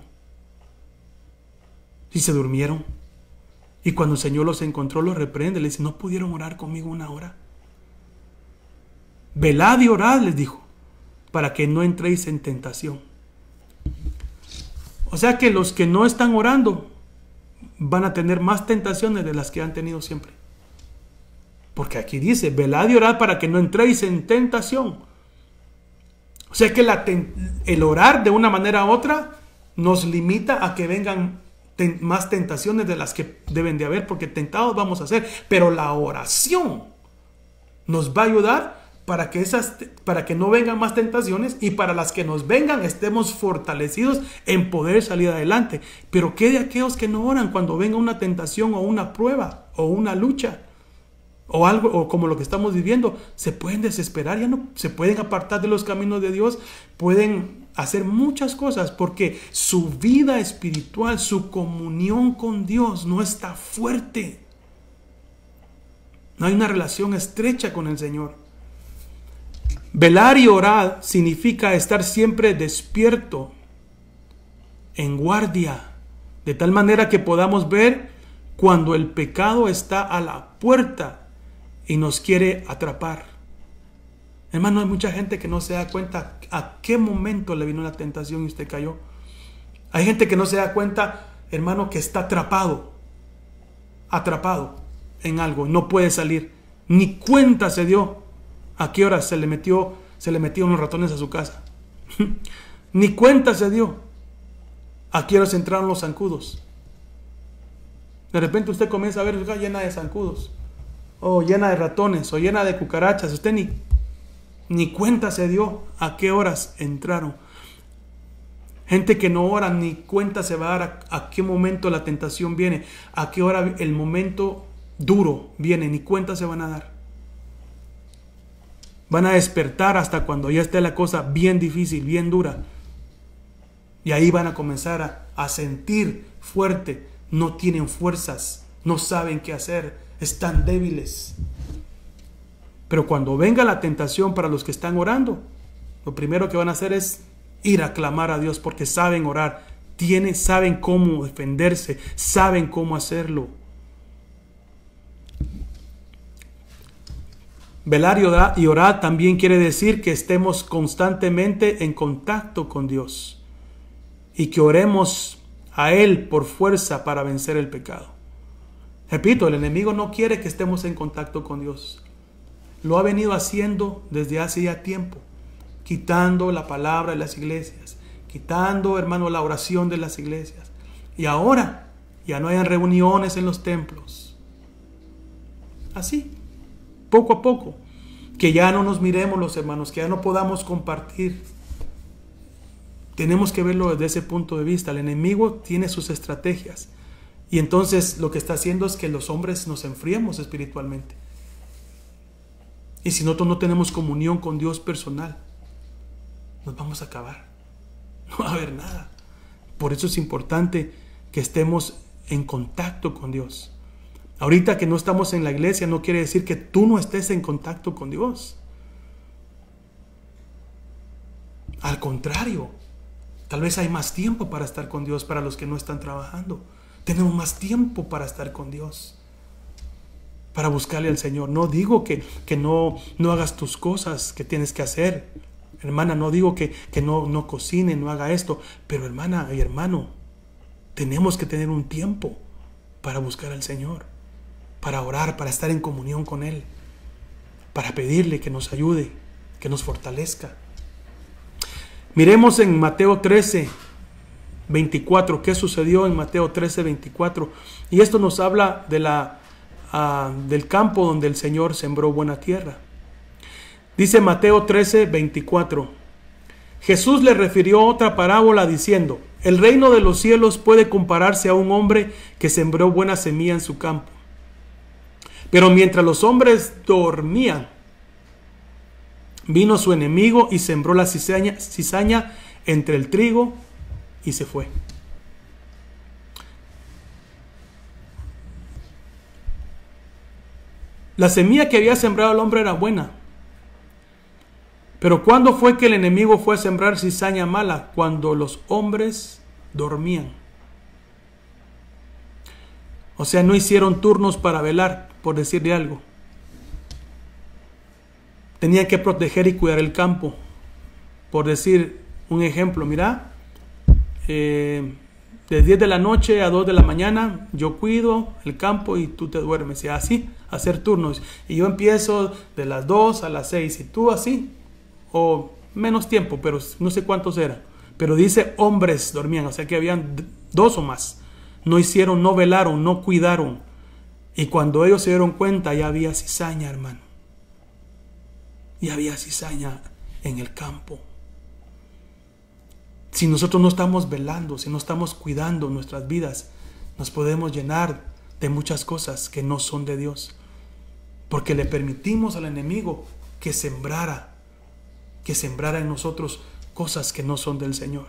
Y se durmieron. Y cuando el Señor los encontró, los reprende. Les dice, no pudieron orar conmigo una hora. Velad y orad, les dijo, para que no entréis en tentación. O sea que los que no están orando van a tener más tentaciones de las que han tenido siempre. Porque aquí dice, velad y orad para que no entréis en tentación. O sea que el orar de una manera u otra nos limita a que vengan más tentaciones de las que deben de haber, porque tentados vamos a ser. Pero la oración nos va a ayudar para que, esas, para que no vengan más tentaciones y para las que nos vengan estemos fortalecidos en poder salir adelante. Pero ¿qué de aquellos que no oran cuando venga una tentación o una prueba o una lucha? o algo o como lo que estamos viviendo, se pueden desesperar, ya no se pueden apartar de los caminos de Dios, pueden hacer muchas cosas porque su vida espiritual, su comunión con Dios no está fuerte. No hay una relación estrecha con el Señor. Velar y orar significa estar siempre despierto, en guardia, de tal manera que podamos ver cuando el pecado está a la puerta y nos quiere atrapar. Hermano, hay mucha gente que no se da cuenta a qué momento le vino la tentación y usted cayó. Hay gente que no se da cuenta, hermano, que está atrapado, atrapado en algo, no puede salir. Ni cuenta se dio a qué hora se le metió, se le metieron los ratones a su casa. Ni cuenta se dio a qué hora se entraron los zancudos. De repente usted comienza a ver su casa llena de zancudos o llena de ratones, o llena de cucarachas. Usted ni, ni cuenta se dio a qué horas entraron. Gente que no ora ni cuenta se va a dar a, qué momento la tentación viene, a qué hora el momento duro viene, ni cuenta se van a dar. Van a despertar hasta cuando ya esté la cosa bien difícil, bien dura. Y ahí van a comenzar a, a sentir fuerte. No tienen fuerzas, no saben qué hacer, están débiles. Pero cuando venga la tentación para los que están orando, lo primero que van a hacer es ir a clamar a Dios porque saben orar, tienen, saben cómo defenderse, saben cómo hacerlo. Velar y orar también quiere decir que estemos constantemente en contacto con Dios y que oremos a Él por fuerza para vencer el pecado. Repito, el enemigo no quiere que estemos en contacto con Dios. Lo ha venido haciendo desde hace ya tiempo, quitando la palabra de las iglesias, quitando, hermano, la oración de las iglesias. Y ahora ya no hayan reuniones en los templos. Así, poco a poco, que ya no nos miremos los hermanos, que ya no podamos compartir. Tenemos que verlo desde ese punto de vista. El enemigo tiene sus estrategias y entonces lo que está haciendo es que los hombres nos enfriemos espiritualmente. Y si nosotros no tenemos comunión con Dios personal, nos vamos a acabar. No va a haber nada. Por eso es importante que estemos en contacto con Dios. Ahorita que no estamos en la iglesia no quiere decir que tú no estés en contacto con Dios. Al contrario, tal vez hay más tiempo para estar con Dios para los que no están trabajando. Tenemos más tiempo para estar con Dios, para buscarle al Señor. No digo que, no, no hagas tus cosas que tienes que hacer. Hermana, no digo que, no, no cocine, no haga esto. Pero hermana y hermano, tenemos que tener un tiempo para buscar al Señor, para orar, para estar en comunión con Él, para pedirle que nos ayude, que nos fortalezca. Miremos en Mateo 13, 24. ¿Qué sucedió en Mateo 13, 24? Y esto nos habla de la, ah, del campo donde el Señor sembró buena tierra. Dice Mateo 13, 24. Jesús le refirió otra parábola diciendo, el reino de los cielos puede compararse a un hombre que sembró buena semilla en su campo. Pero mientras los hombres dormían, vino su enemigo y sembró la cizaña, cizaña entre el trigo y se fue. La semilla que había sembrado el hombre era buena. Pero ¿cuándo fue que el enemigo fue a sembrar cizaña mala? Cuando los hombres dormían. O sea, no hicieron turnos para velar, por decirle algo. Tenían que proteger y cuidar el campo. Por decir un ejemplo, mira, de 10 de la noche a 2 de la mañana, yo cuido el campo y tú te duermes. Y así, hacer turnos. Y yo empiezo de las 2 a las 6 y tú así, o menos tiempo, pero no sé cuántos eran. Pero dice hombres dormían, o sea que habían dos o más. No hicieron, no velaron, no cuidaron. Y cuando ellos se dieron cuenta, ya había cizaña, hermano. Y había cizaña en el campo. Si nosotros no estamos velando, si no estamos cuidando nuestras vidas, nos podemos llenar de muchas cosas que no son de Dios. Porque le permitimos al enemigo que sembrara, que sembrara en nosotros cosas que no son del Señor.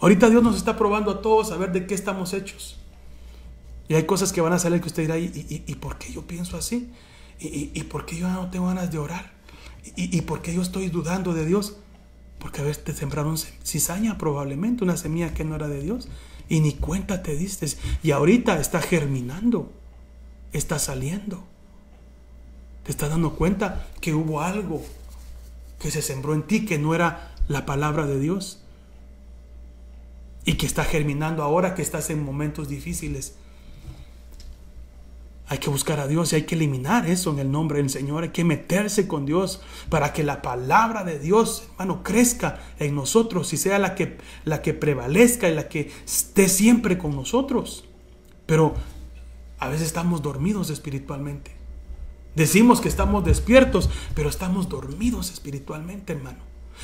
Ahorita Dios nos está probando a todos a ver de qué estamos hechos. Y hay cosas que van a salir que usted dirá, ¿y, y, por qué yo pienso así? ¿Y, ¿Y, por qué yo no tengo ganas de orar? ¿Y, ¿Y por qué yo estoy dudando de Dios? Porque a veces te sembraron cizaña probablemente, una semilla que no era de Dios. Y ni cuenta te diste. Y ahorita está germinando. Está saliendo. Te estás dando cuenta que hubo algo que se sembró en ti que no era la palabra de Dios. Y que está germinando ahora que estás en momentos difíciles. Hay que buscar a Dios y hay que eliminar eso en el nombre del Señor. Hay que meterse con Dios para que la palabra de Dios, hermano, crezca en nosotros y sea la que, la que prevalezca y la que esté siempre con nosotros. Pero a veces estamos dormidos espiritualmente. Decimos que estamos despiertos, pero estamos dormidos espiritualmente, hermano.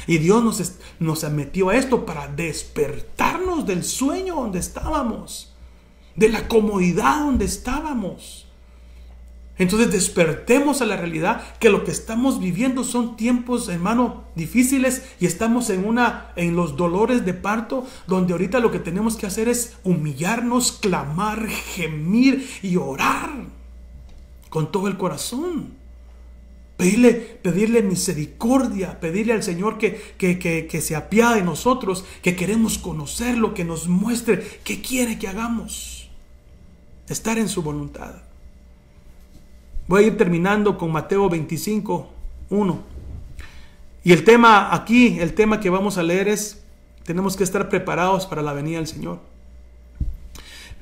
Y Dios nos, nos metió a esto para despertarnos del sueño donde estábamos, de la comodidad donde estábamos. Entonces despertemos a la realidad que lo que estamos viviendo son tiempos, hermano, difíciles y estamos en una en los dolores de parto donde ahorita lo que tenemos que hacer es humillarnos, clamar, gemir y orar con todo el corazón. Pedirle, pedirle misericordia, pedirle al Señor que, que se apiade de nosotros, que queremos conocerlo, que nos muestre qué quiere que hagamos. Estar en su voluntad. Voy a ir terminando con Mateo 25, 1. Y el tema aquí, el tema que vamos a leer es, tenemos que estar preparados para la venida del Señor.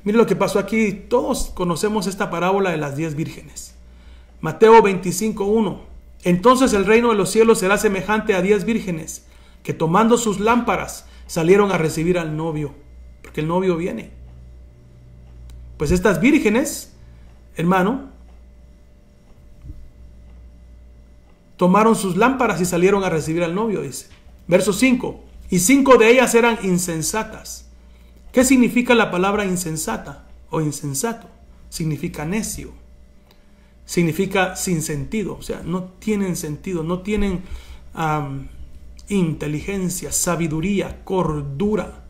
Mire lo que pasó aquí, todos conocemos esta parábola de las diez vírgenes. Mateo 25, 1. Entonces el reino de los cielos será semejante a diez vírgenes que tomando sus lámparas salieron a recibir al novio, porque el novio viene. Pues estas vírgenes, hermano, tomaron sus lámparas y salieron a recibir al novio, dice. Verso 5. Y cinco de ellas eran insensatas. ¿Qué significa la palabra insensata o insensato? Significa necio. Significa sin sentido. O sea, no tienen sentido, no tienen inteligencia, sabiduría, cordura.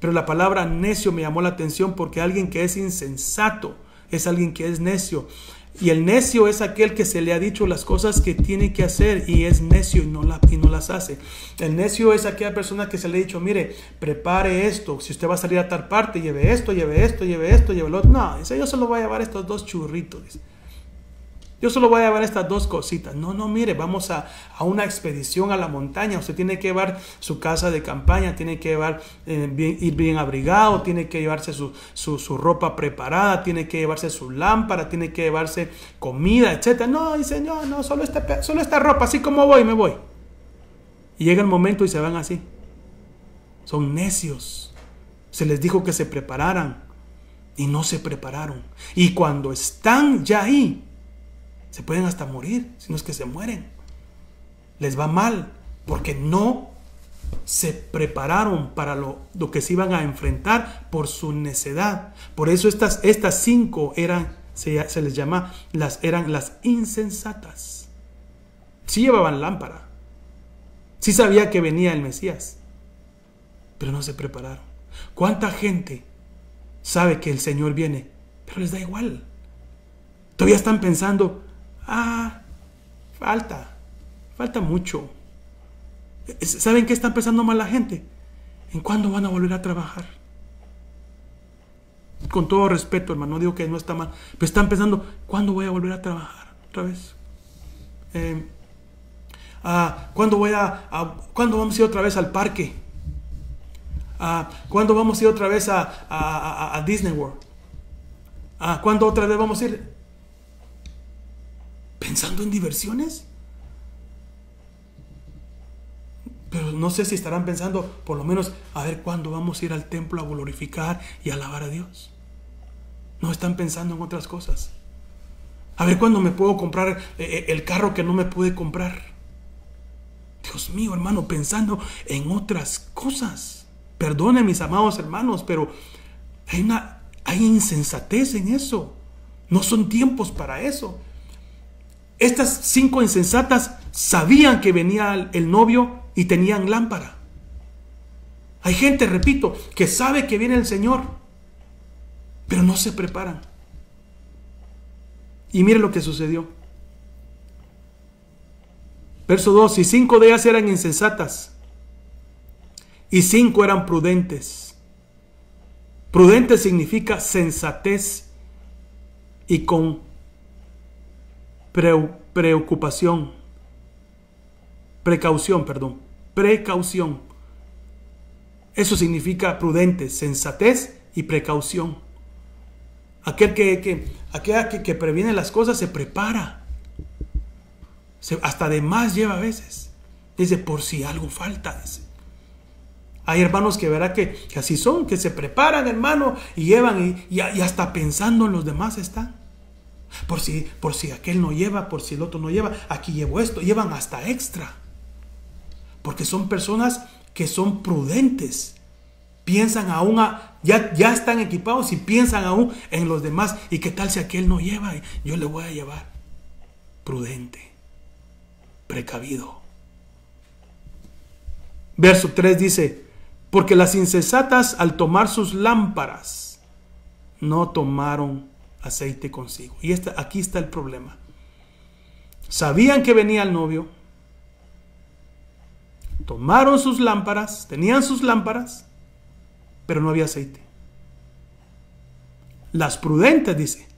Pero la palabra necio me llamó la atención porque alguien que es insensato es alguien que es necio. Y el necio es aquel que se le ha dicho las cosas que tiene que hacer y es necio y no, no las hace. El necio es aquella persona que se le ha dicho, mire, prepare esto, si usted va a salir a tal parte, lleve esto, lleve esto, lleve esto, lleve lo otro. No, yo se lo voy a llevar estos dos churritos. Yo solo voy a llevar estas dos cositas. No, no, mire, vamos a, una expedición a la montaña. Usted tiene que llevar su casa de campaña, tiene que llevar, eh, ir bien abrigado, tiene que llevarse su, ropa preparada, tiene que llevarse su lámpara, tiene que llevarse comida, etc. No, dice, no, no, solo esta, solo esta ropa, así como voy, me voy. Y llega el momento y se van así. Son necios. Se les dijo que se prepararan y no se prepararon. Y cuando están ya ahí, se pueden hasta morir, sino es que se mueren. Les va mal porque no se prepararon para lo, que se iban a enfrentar por su necedad. Por eso estas, estas cinco eran, se, les llama, las, eran las insensatas. Sí llevaban lámpara. Sí sabía que venía el Mesías. Pero no se prepararon. ¿Cuánta gente sabe que el Señor viene? Pero les da igual. Todavía están pensando, ah, falta, falta mucho. Eh, ¿Saben qué está empezando mal la gente? ¿En cuándo van a volver a trabajar? Con todo respeto, hermano, no digo que no está mal, pero están pensando, ¿cuándo voy a volver a trabajar otra vez? Eh, ah, ¿cuándo, voy a, vamos a ir otra vez al parque? Ah, ¿Cuándo vamos a ir otra vez a, Disney World? Ah, ¿Cuándo otra vez vamos a ir? pensando en diversiones. Pero no sé si estarán pensando, por lo menos, a ver cuándo vamos a ir al templo a glorificar y alabar a Dios. No están pensando en otras cosas. A ver cuándo me puedo comprar eh, eh, el carro que no me pude comprar. Dios mío, hermano, pensando en otras cosas. Perdone, mis amados hermanos, pero hay una hay insensatez en eso. No son tiempos para eso. Estas cinco insensatas sabían que venía el novio y tenían lámpara. Hay gente, repito, que sabe que viene el Señor, pero no se preparan. Y mire lo que sucedió. Verso 2, y cinco de ellas eran insensatas, y cinco eran prudentes. Prudente significa sensatez y con preocupación, precaución, perdón, precaución. Eso significa prudente, sensatez y precaución. Aquel que, que, que, previene las cosas se prepara. hasta de más lleva a veces. Dice, por si algo falta. Hay hermanos que verá que, así son, que se preparan, hermano, y llevan y, y hasta pensando en los demás están. Por si, por si aquel no lleva, por si el otro no lleva, aquí llevo esto, llevan hasta extra. Porque son personas que son prudentes. Piensan aún, a, ya, ya están equipados y piensan aún en los demás. ¿Y qué tal si aquel no lleva? Yo le voy a llevar. Prudente, precavido. Verso 3 dice, porque las insensatas al tomar sus lámparas no tomaron aceite consigo. Y esta, aquí está el problema. Sabían que venía el novio. Tomaron sus lámparas, tenían sus lámparas, pero no había aceite. Las prudentes, dice.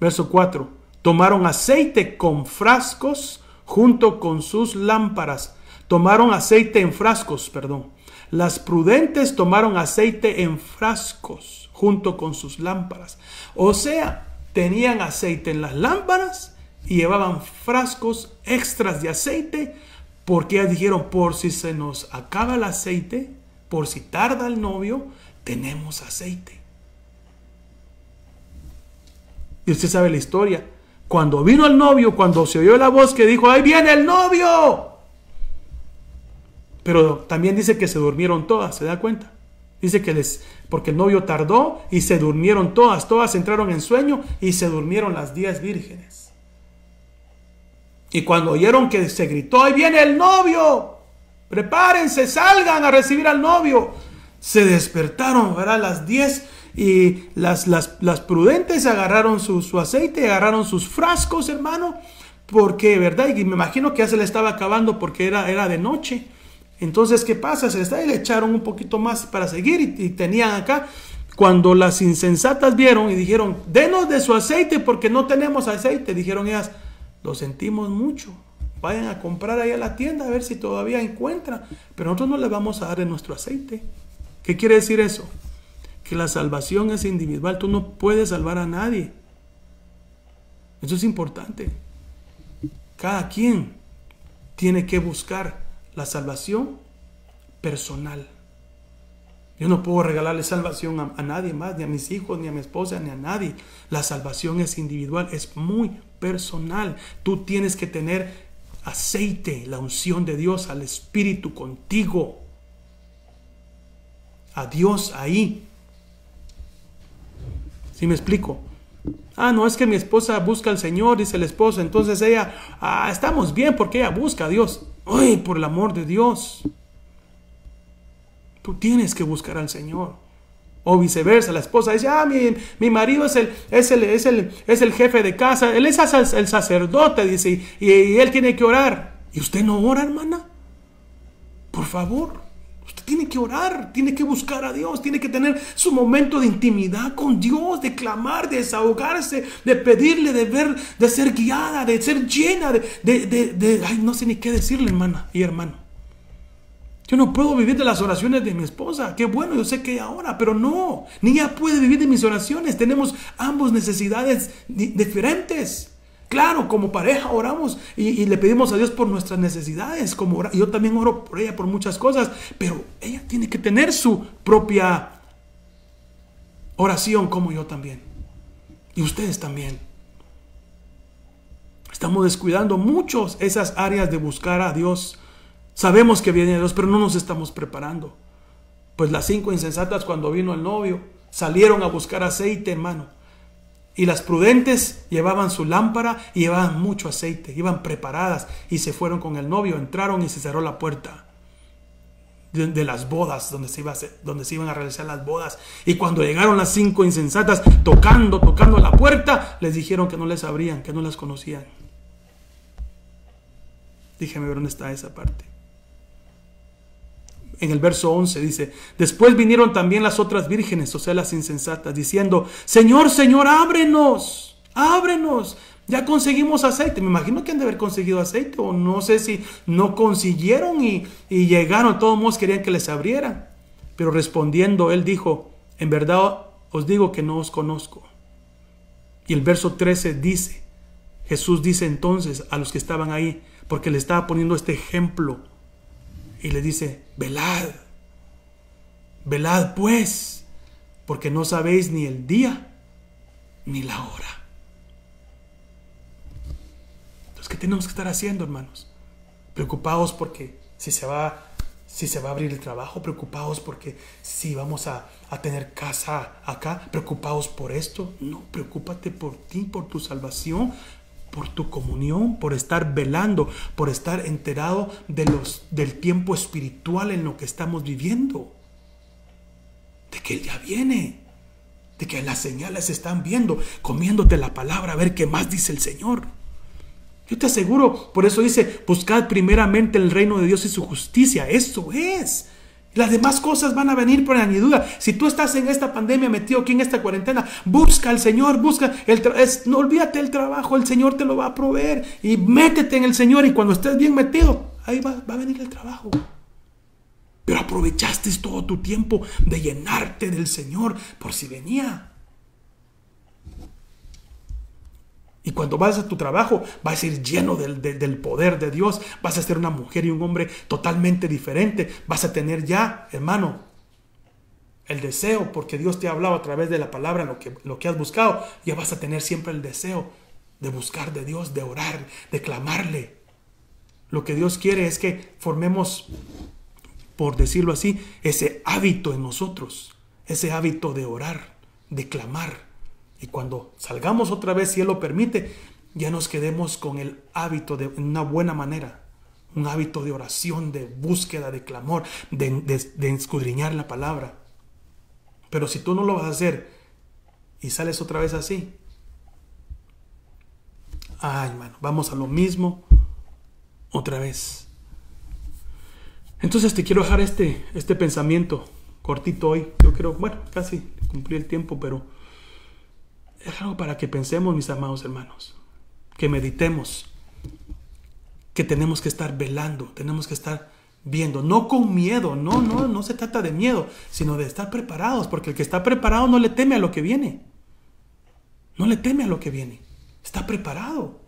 Verso 4. Tomaron aceite con frascos junto con sus lámparas. Tomaron aceite en frascos, perdón. Las prudentes tomaron aceite en frascos junto con sus lámparas. O sea, tenían aceite en las lámparas y llevaban frascos extras de aceite porque ellas dijeron, por si se nos acaba el aceite, por si tarda el novio, tenemos aceite. Y usted sabe la historia. Cuando vino el novio, cuando se oyó la voz que dijo, ahí viene el novio. Pero también dice que se durmieron todas, ¿se da cuenta? Dice que les, porque el novio tardó y se durmieron todas, todas entraron en sueño y se durmieron las diez vírgenes. Y cuando oyeron que se gritó, ahí viene el novio, prepárense, salgan a recibir al novio. Se despertaron, ¿verdad? Las diez y las, las, prudentes agarraron su, aceite, agarraron sus frascos, hermano, porque, ¿verdad? Y me imagino que ya se le estaba acabando porque era, era de noche. Entonces, ¿qué pasa? Se está le echaron un poquito más para seguir y, y tenían acá. Cuando las insensatas vieron y dijeron, denos de su aceite porque no tenemos aceite, dijeron ellas, lo sentimos mucho. Vayan a comprar ahí a la tienda a ver si todavía encuentran. Pero nosotros no les vamos a dar de nuestro aceite. ¿Qué quiere decir eso? Que la salvación es individual. Tú no puedes salvar a nadie. Eso es importante. Cada quien tiene que buscar la salvación personal. Yo no puedo regalarle salvación a, nadie más, ni a mis hijos, ni a mi esposa, ni a nadie. La salvación es individual, es muy personal. Tú tienes que tener aceite, la unción de Dios, al Espíritu contigo. A Dios ahí. ¿Sí me explico? Ah, no, es que mi esposa busca al Señor, dice el esposo. Entonces ella, ah, estamos bien porque ella busca a Dios. Ay, por el amor de Dios. Tú tienes que buscar al Señor. O viceversa, la esposa dice, ah, mi, marido es el, es el, es, el, es, el, jefe de casa, él es el sacerdote, dice, y él tiene que orar. ¿Y usted no ora, hermana? Por favor. Usted tiene que orar, tiene que buscar a Dios, tiene que tener su momento de intimidad con Dios, de clamar, de desahogarse, de pedirle, de ver, de ser guiada, de ser llena, de, ay, no sé ni qué decirle, hermana y hermano. Yo no puedo vivir de las oraciones de mi esposa. Qué bueno, yo sé que ahora, pero no. Ni ella puede vivir de mis oraciones. Tenemos ambos necesidades diferentes. Claro, como pareja oramos y, le pedimos a Dios por nuestras necesidades. Como yo también oro por ella por muchas cosas, pero ella tiene que tener su propia oración como yo también. Y ustedes también. Estamos descuidando muchos esas áreas de buscar a Dios. Sabemos que viene Dios, pero no nos estamos preparando. Pues las cinco insensatas cuando vino el novio salieron a buscar aceite, hermano y las prudentes llevaban su lámpara y llevaban mucho aceite, iban preparadas y se fueron con el novio, entraron y se cerró la puerta de, las bodas, donde se, iba donde se iban a realizar las bodas. Y cuando llegaron las cinco insensatas tocando, tocando la puerta, les dijeron que no les abrían, que no las conocían. Dígame, ¿dónde está esa parte? en el verso 11 dice, después vinieron también las otras vírgenes, o sea, las insensatas, diciendo, Señor, Señor, ábrenos, ábrenos. Ya conseguimos aceite. Me imagino que han de haber conseguido aceite o no sé si no consiguieron y, llegaron, llegaron. Todos modos querían que les abrieran. Pero respondiendo, él dijo, en verdad os digo que no os conozco. Y el verso 13 dice, Jesús dice entonces a los que estaban ahí, porque le estaba poniendo este ejemplo y le dice, velad, velad pues, porque no sabéis ni el día ni la hora. Entonces, ¿qué tenemos que estar haciendo, hermanos? Preocupados porque si se va si se va a abrir el trabajo, preocupados porque si vamos a, a, tener casa acá, preocupados por esto. No, preocúpate por ti, por tu salvación, por tu comunión, por estar velando, por estar enterado de los, del tiempo espiritual en lo que estamos viviendo. De que Él ya viene, de que las señales están viendo, comiéndote la palabra a ver qué más dice el Señor. Yo te aseguro, por eso dice, buscad primeramente el reino de Dios y su justicia. Eso es. Las demás cosas van a venir por añadidura. Si tú estás en esta pandemia metido aquí en esta cuarentena, busca al Señor, busca el no olvídate el trabajo, el Señor te lo va a proveer y métete en el Señor y cuando estés bien metido, ahí va, va a venir el trabajo. Pero aprovechaste todo tu tiempo de llenarte del Señor por si venía. Y cuando vas a tu trabajo, vas a ir lleno del, poder de Dios. Vas a ser una mujer y un hombre totalmente diferente. Vas a tener ya, hermano, el deseo, porque Dios te ha hablado a través de la palabra lo que, lo que has buscado. Ya vas a tener siempre el deseo de buscar de Dios, de orar, de clamarle. Lo que Dios quiere es que formemos, por decirlo así, ese hábito en nosotros, ese hábito de orar, de clamar y cuando salgamos otra vez, si Él lo permite, ya nos quedemos con el hábito de una buena manera, un hábito de oración, de búsqueda, de clamor, de, escudriñar la palabra. Pero si tú no lo vas a hacer y sales otra vez así, ay ah, hermano, vamos a lo mismo otra vez. Entonces te quiero dejar este, este pensamiento cortito hoy. Yo creo, bueno, casi cumplí el tiempo, pero es algo para que pensemos, mis amados hermanos, que meditemos, que tenemos que estar velando, tenemos que estar viendo, no con miedo, no, no, no se trata de miedo, sino de estar preparados, porque el que está preparado no le teme a lo que viene, no le teme a lo que viene, está preparado,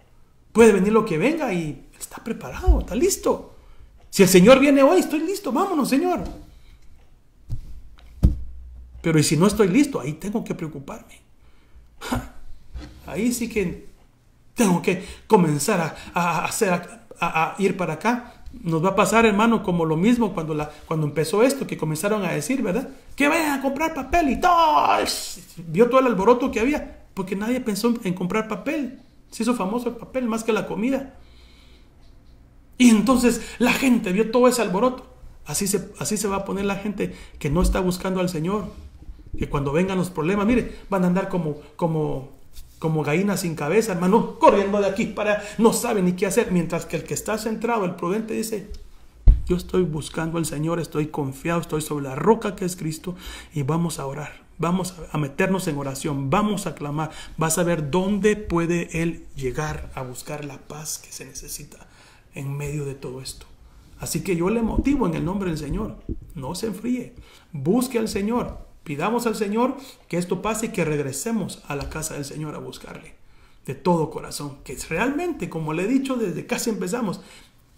puede venir lo que venga y está preparado, está listo. Si el Señor viene hoy, estoy listo, vámonos, Señor. Pero y si no estoy listo, ahí tengo que preocuparme ahí sí que tengo que comenzar a, hacer, a, ir para acá. Nos va a pasar, hermano, como lo mismo cuando, la, cuando empezó esto, que comenzaron a decir, ¿verdad? Que vayan a comprar papel y todo. Vio todo el alboroto que había, porque nadie pensó en comprar papel. Se hizo famoso el papel más que la comida. Y entonces la gente vio todo ese alboroto. Así se, así se va a poner la gente que no está buscando al Señor. Que cuando vengan los problemas, mire, van a andar como, como, como gallinas sin cabeza, hermano, corriendo de aquí para no saben ni qué hacer. Mientras que el que está centrado, el prudente, dice, yo estoy buscando al Señor, estoy confiado, estoy sobre la roca que es Cristo y vamos a orar. Vamos a meternos en oración, vamos a clamar, vas a ver dónde puede Él llegar a buscar la paz que se necesita en medio de todo esto. Así que yo le motivo en el nombre del Señor, no se enfríe, busque al Señor, Pidamos al Señor que esto pase y que regresemos a la casa del Señor a buscarle de todo corazón. Que realmente, como le he dicho desde casi empezamos,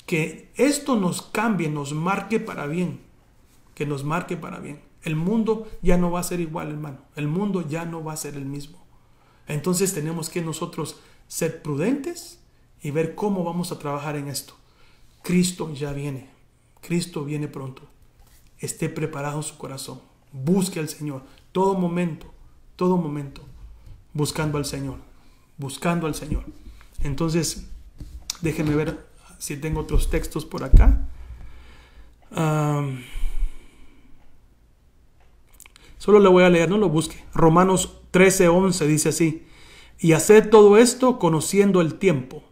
que esto nos cambie, nos marque para bien. Que nos marque para bien. El mundo ya no va a ser igual, hermano. El mundo ya no va a ser el mismo. Entonces tenemos que nosotros ser prudentes y ver cómo vamos a trabajar en esto. Cristo ya viene. Cristo viene pronto. Esté preparado su corazón. Busque al Señor. Todo momento, todo momento. Buscando al Señor. Buscando al Señor. Entonces, déjenme ver si tengo otros textos por acá. solo le voy a leer, no lo busque. Romanos 13, 11 dice así. Y hacer todo esto conociendo el tiempo,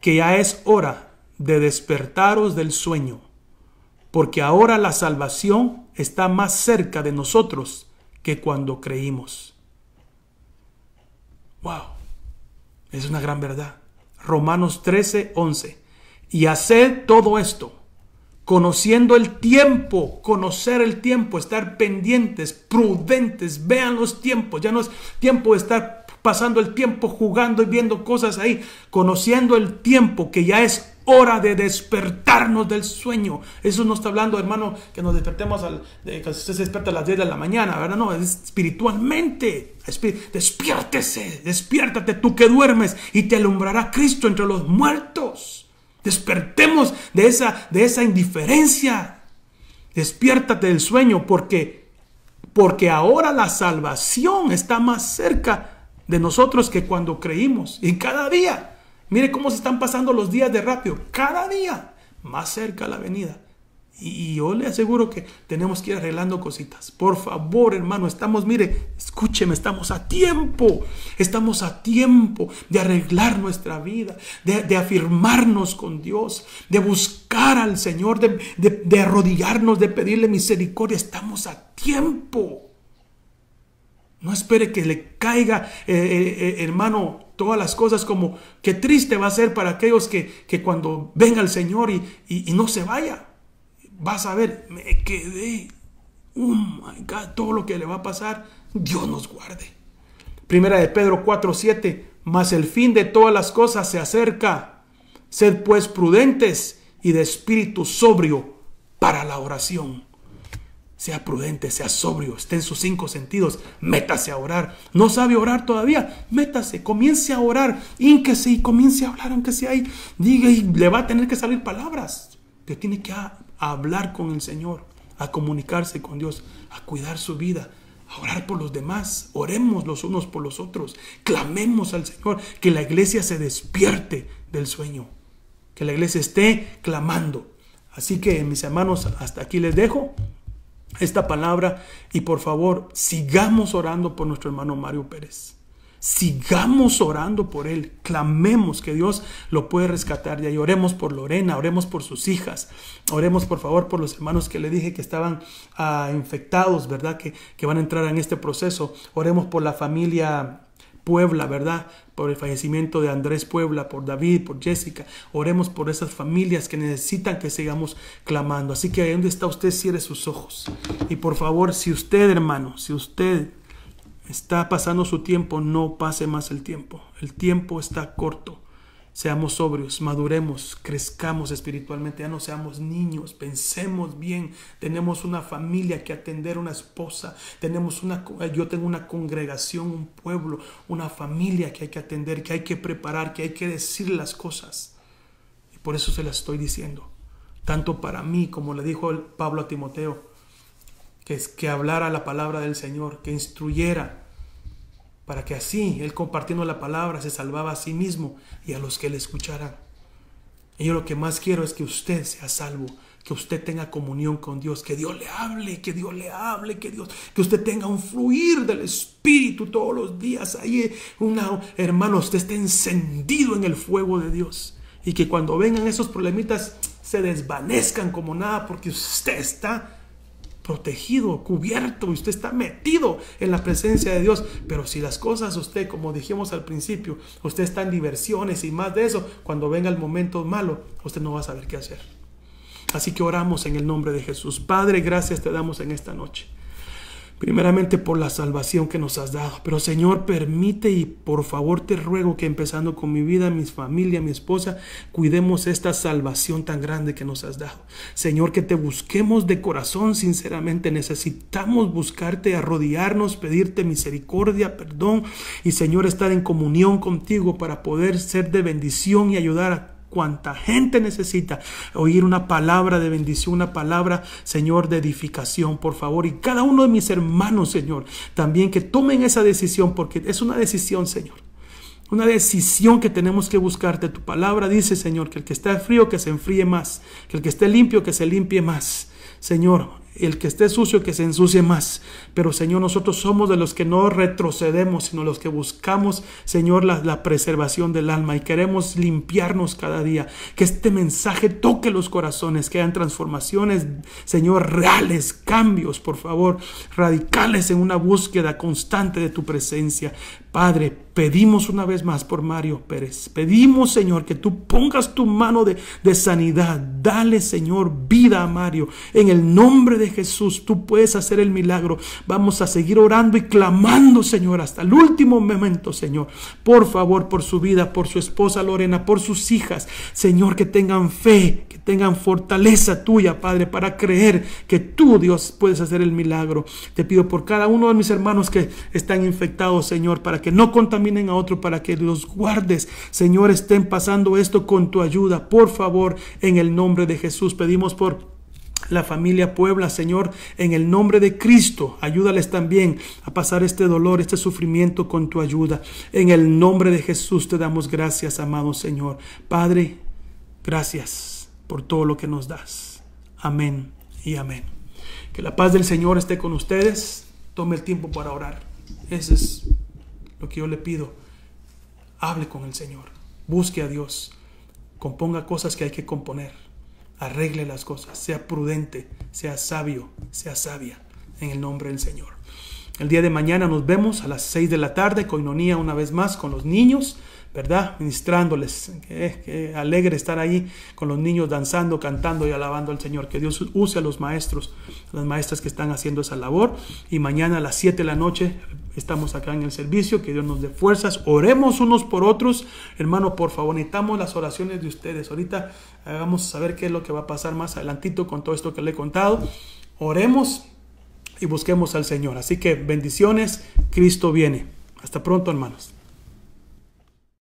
que ya es hora de despertaros del sueño porque ahora la salvación está más cerca de nosotros que cuando creímos. Wow, es una gran verdad. Romanos 13, 11. Y haced todo esto, conociendo el tiempo, conocer el tiempo, estar pendientes, prudentes, vean los tiempos, ya no es tiempo de estar pasando el tiempo jugando y viendo cosas ahí, conociendo el tiempo que ya es hora de despertarnos del sueño. Eso no está hablando, hermano, que nos despertemos, al, que usted se despierta a las 10 de la mañana, ¿verdad? No, es espiritualmente. despiértese, despiértate tú que duermes y te alumbrará Cristo entre los muertos. Despertemos de esa, de esa indiferencia. Despiértate del sueño porque, porque ahora la salvación está más cerca de nosotros que cuando creímos. Y cada día, mire cómo se están pasando los días de rápido, cada día más cerca la venida. Y, yo le aseguro que tenemos que ir arreglando cositas. Por favor, hermano, estamos, mire, escúcheme, estamos a tiempo. Estamos a tiempo de arreglar nuestra vida, de, afirmarnos con Dios, de buscar al Señor, de, de arrodillarnos, de pedirle misericordia. Estamos a tiempo. No espere que le caiga, eh, eh, eh, hermano, todas las cosas como que triste va a ser para aquellos que, que cuando venga el Señor y, no se vaya. Vas a ver, me quedé. Oh todo lo que le va a pasar, Dios nos guarde. Primera de Pedro 4:7. Mas el fin de todas las cosas se acerca. Sed pues prudentes y de espíritu sobrio para la oración sea prudente, sea sobrio, esté en sus cinco sentidos, métase a orar. ¿No sabe orar todavía? Métase, comience a orar, ínquese y comience a hablar, aunque sea ahí. Diga y le va a tener que salir palabras. Te tiene que hablar con el Señor, a comunicarse con Dios, a cuidar su vida, a orar por los demás. Oremos los unos por los otros. Clamemos al Señor, que la iglesia se despierte del sueño, que la iglesia esté clamando. Así que mis hermanos, hasta aquí les dejo esta palabra y por favor sigamos orando por nuestro hermano Mario Pérez. Sigamos orando por él, clamemos que Dios lo puede rescatar y ahí. Oremos por Lorena, oremos por sus hijas, oremos por favor por los hermanos que le dije que estaban ah, infectados, ¿verdad? Que, que van a entrar en este proceso. Oremos por la familia Puebla, ¿verdad? Por el fallecimiento de Andrés Puebla, por David, por Jessica. Oremos por esas familias que necesitan que sigamos clamando. Así que ahí donde está usted, cierre sus ojos. Y por favor, si usted, hermano, si usted está pasando su tiempo, no pase más el tiempo. El tiempo está corto. Seamos sobrios, maduremos, crezcamos espiritualmente, ya no seamos niños, pensemos bien. Tenemos una familia que atender, una esposa, tenemos una, eh, yo tengo una congregación, un pueblo, una familia que hay que atender, que hay que preparar, que hay que decir las cosas. Y por eso se las estoy diciendo, tanto para mí como le dijo Pablo a Timoteo, que es que hablara la palabra del Señor, que instruyera para que así él compartiendo la palabra se salvaba a sí mismo y a los que le escucharan. Y yo lo que más quiero es que usted sea salvo, que usted tenga comunión con Dios, que Dios le hable, que Dios le hable, que Dios, que usted tenga un fluir del Espíritu todos los días. Ahí, una, hermano, usted esté encendido en el fuego de Dios. Y que cuando vengan esos problemitas se desvanezcan como nada porque usted está protegido, cubierto, y usted está metido en la presencia de Dios. Pero si las cosas usted, como dijimos al principio, usted está en diversiones y más de eso, cuando venga el momento malo, usted no va a saber qué hacer. Así que oramos en el nombre de Jesús. Padre, gracias te damos en esta noche primeramente por la salvación que nos has dado. Pero Señor, permite y por favor te ruego que empezando con mi vida, mi familia, mi esposa, cuidemos esta salvación tan grande que nos has dado. Señor, que te busquemos de corazón sinceramente. Necesitamos buscarte, arrodillarnos, pedirte misericordia, perdón y Señor, estar en comunión contigo para poder ser de bendición y ayudar a cuánta gente necesita oír una palabra de bendición, una palabra, Señor, de edificación, por favor. Y cada uno de mis hermanos, Señor, también que tomen esa decisión, porque es una decisión, Señor. Una decisión que tenemos que buscarte. Tu palabra dice, Señor, que el que está frío, que se enfríe más. Que el que esté limpio, que se limpie más. Señor, el que esté sucio que se ensucie más. Pero Señor, nosotros somos de los que no retrocedemos, sino los que buscamos, Señor, la, preservación del alma y queremos limpiarnos cada día. Que este mensaje toque los corazones, que hayan transformaciones, Señor, reales, cambios, por favor, radicales en una búsqueda constante de tu presencia. Padre, pedimos una vez más por Mario Pérez. Pedimos, Señor, que tú pongas tu mano de, sanidad. Dale, Señor, vida a Mario. En el nombre de Jesús, tú puedes hacer el milagro. Vamos a seguir orando y clamando, Señor, hasta el último momento, Señor. Por favor, por su vida, por su esposa Lorena, por sus hijas. Señor, que tengan fe, que tengan fortaleza tuya, Padre, para creer que tú, Dios, puedes hacer el milagro. Te pido por cada uno de mis hermanos que están infectados, Señor, para que no contaminen a otro, para que los guardes, Señor, estén pasando esto con tu ayuda. Por favor, en el nombre de Jesús, pedimos por la familia Puebla, Señor, en el nombre de Cristo, ayúdales también a pasar este dolor, este sufrimiento con tu ayuda. En el nombre de Jesús te damos gracias, amado Señor. Padre, gracias por todo lo que nos das. Amén y amén. Que la paz del Señor esté con ustedes. Tome el tiempo para orar. Ese es lo que yo le pido, hable con el Señor, busque a Dios, componga cosas que hay que componer, arregle las cosas, sea prudente, sea sabio, sea sabia, en el nombre del Señor. El día de mañana nos vemos a las 6 de la tarde, coinonía una vez más con los niños, ¿verdad? Ministrándoles. Qué, alegre estar ahí con los niños danzando, cantando y alabando al Señor. Que Dios use a los maestros, a las maestras que están haciendo esa labor. Y mañana a las 7 de la noche estamos acá en el servicio, que Dios nos dé fuerzas, oremos unos por otros, hermano, por favor, necesitamos las oraciones de ustedes. Ahorita eh, vamos a saber qué es lo que va a pasar más adelantito con todo esto que le he contado. Oremos y busquemos al Señor. Así que bendiciones, Cristo viene. Hasta pronto, hermanos.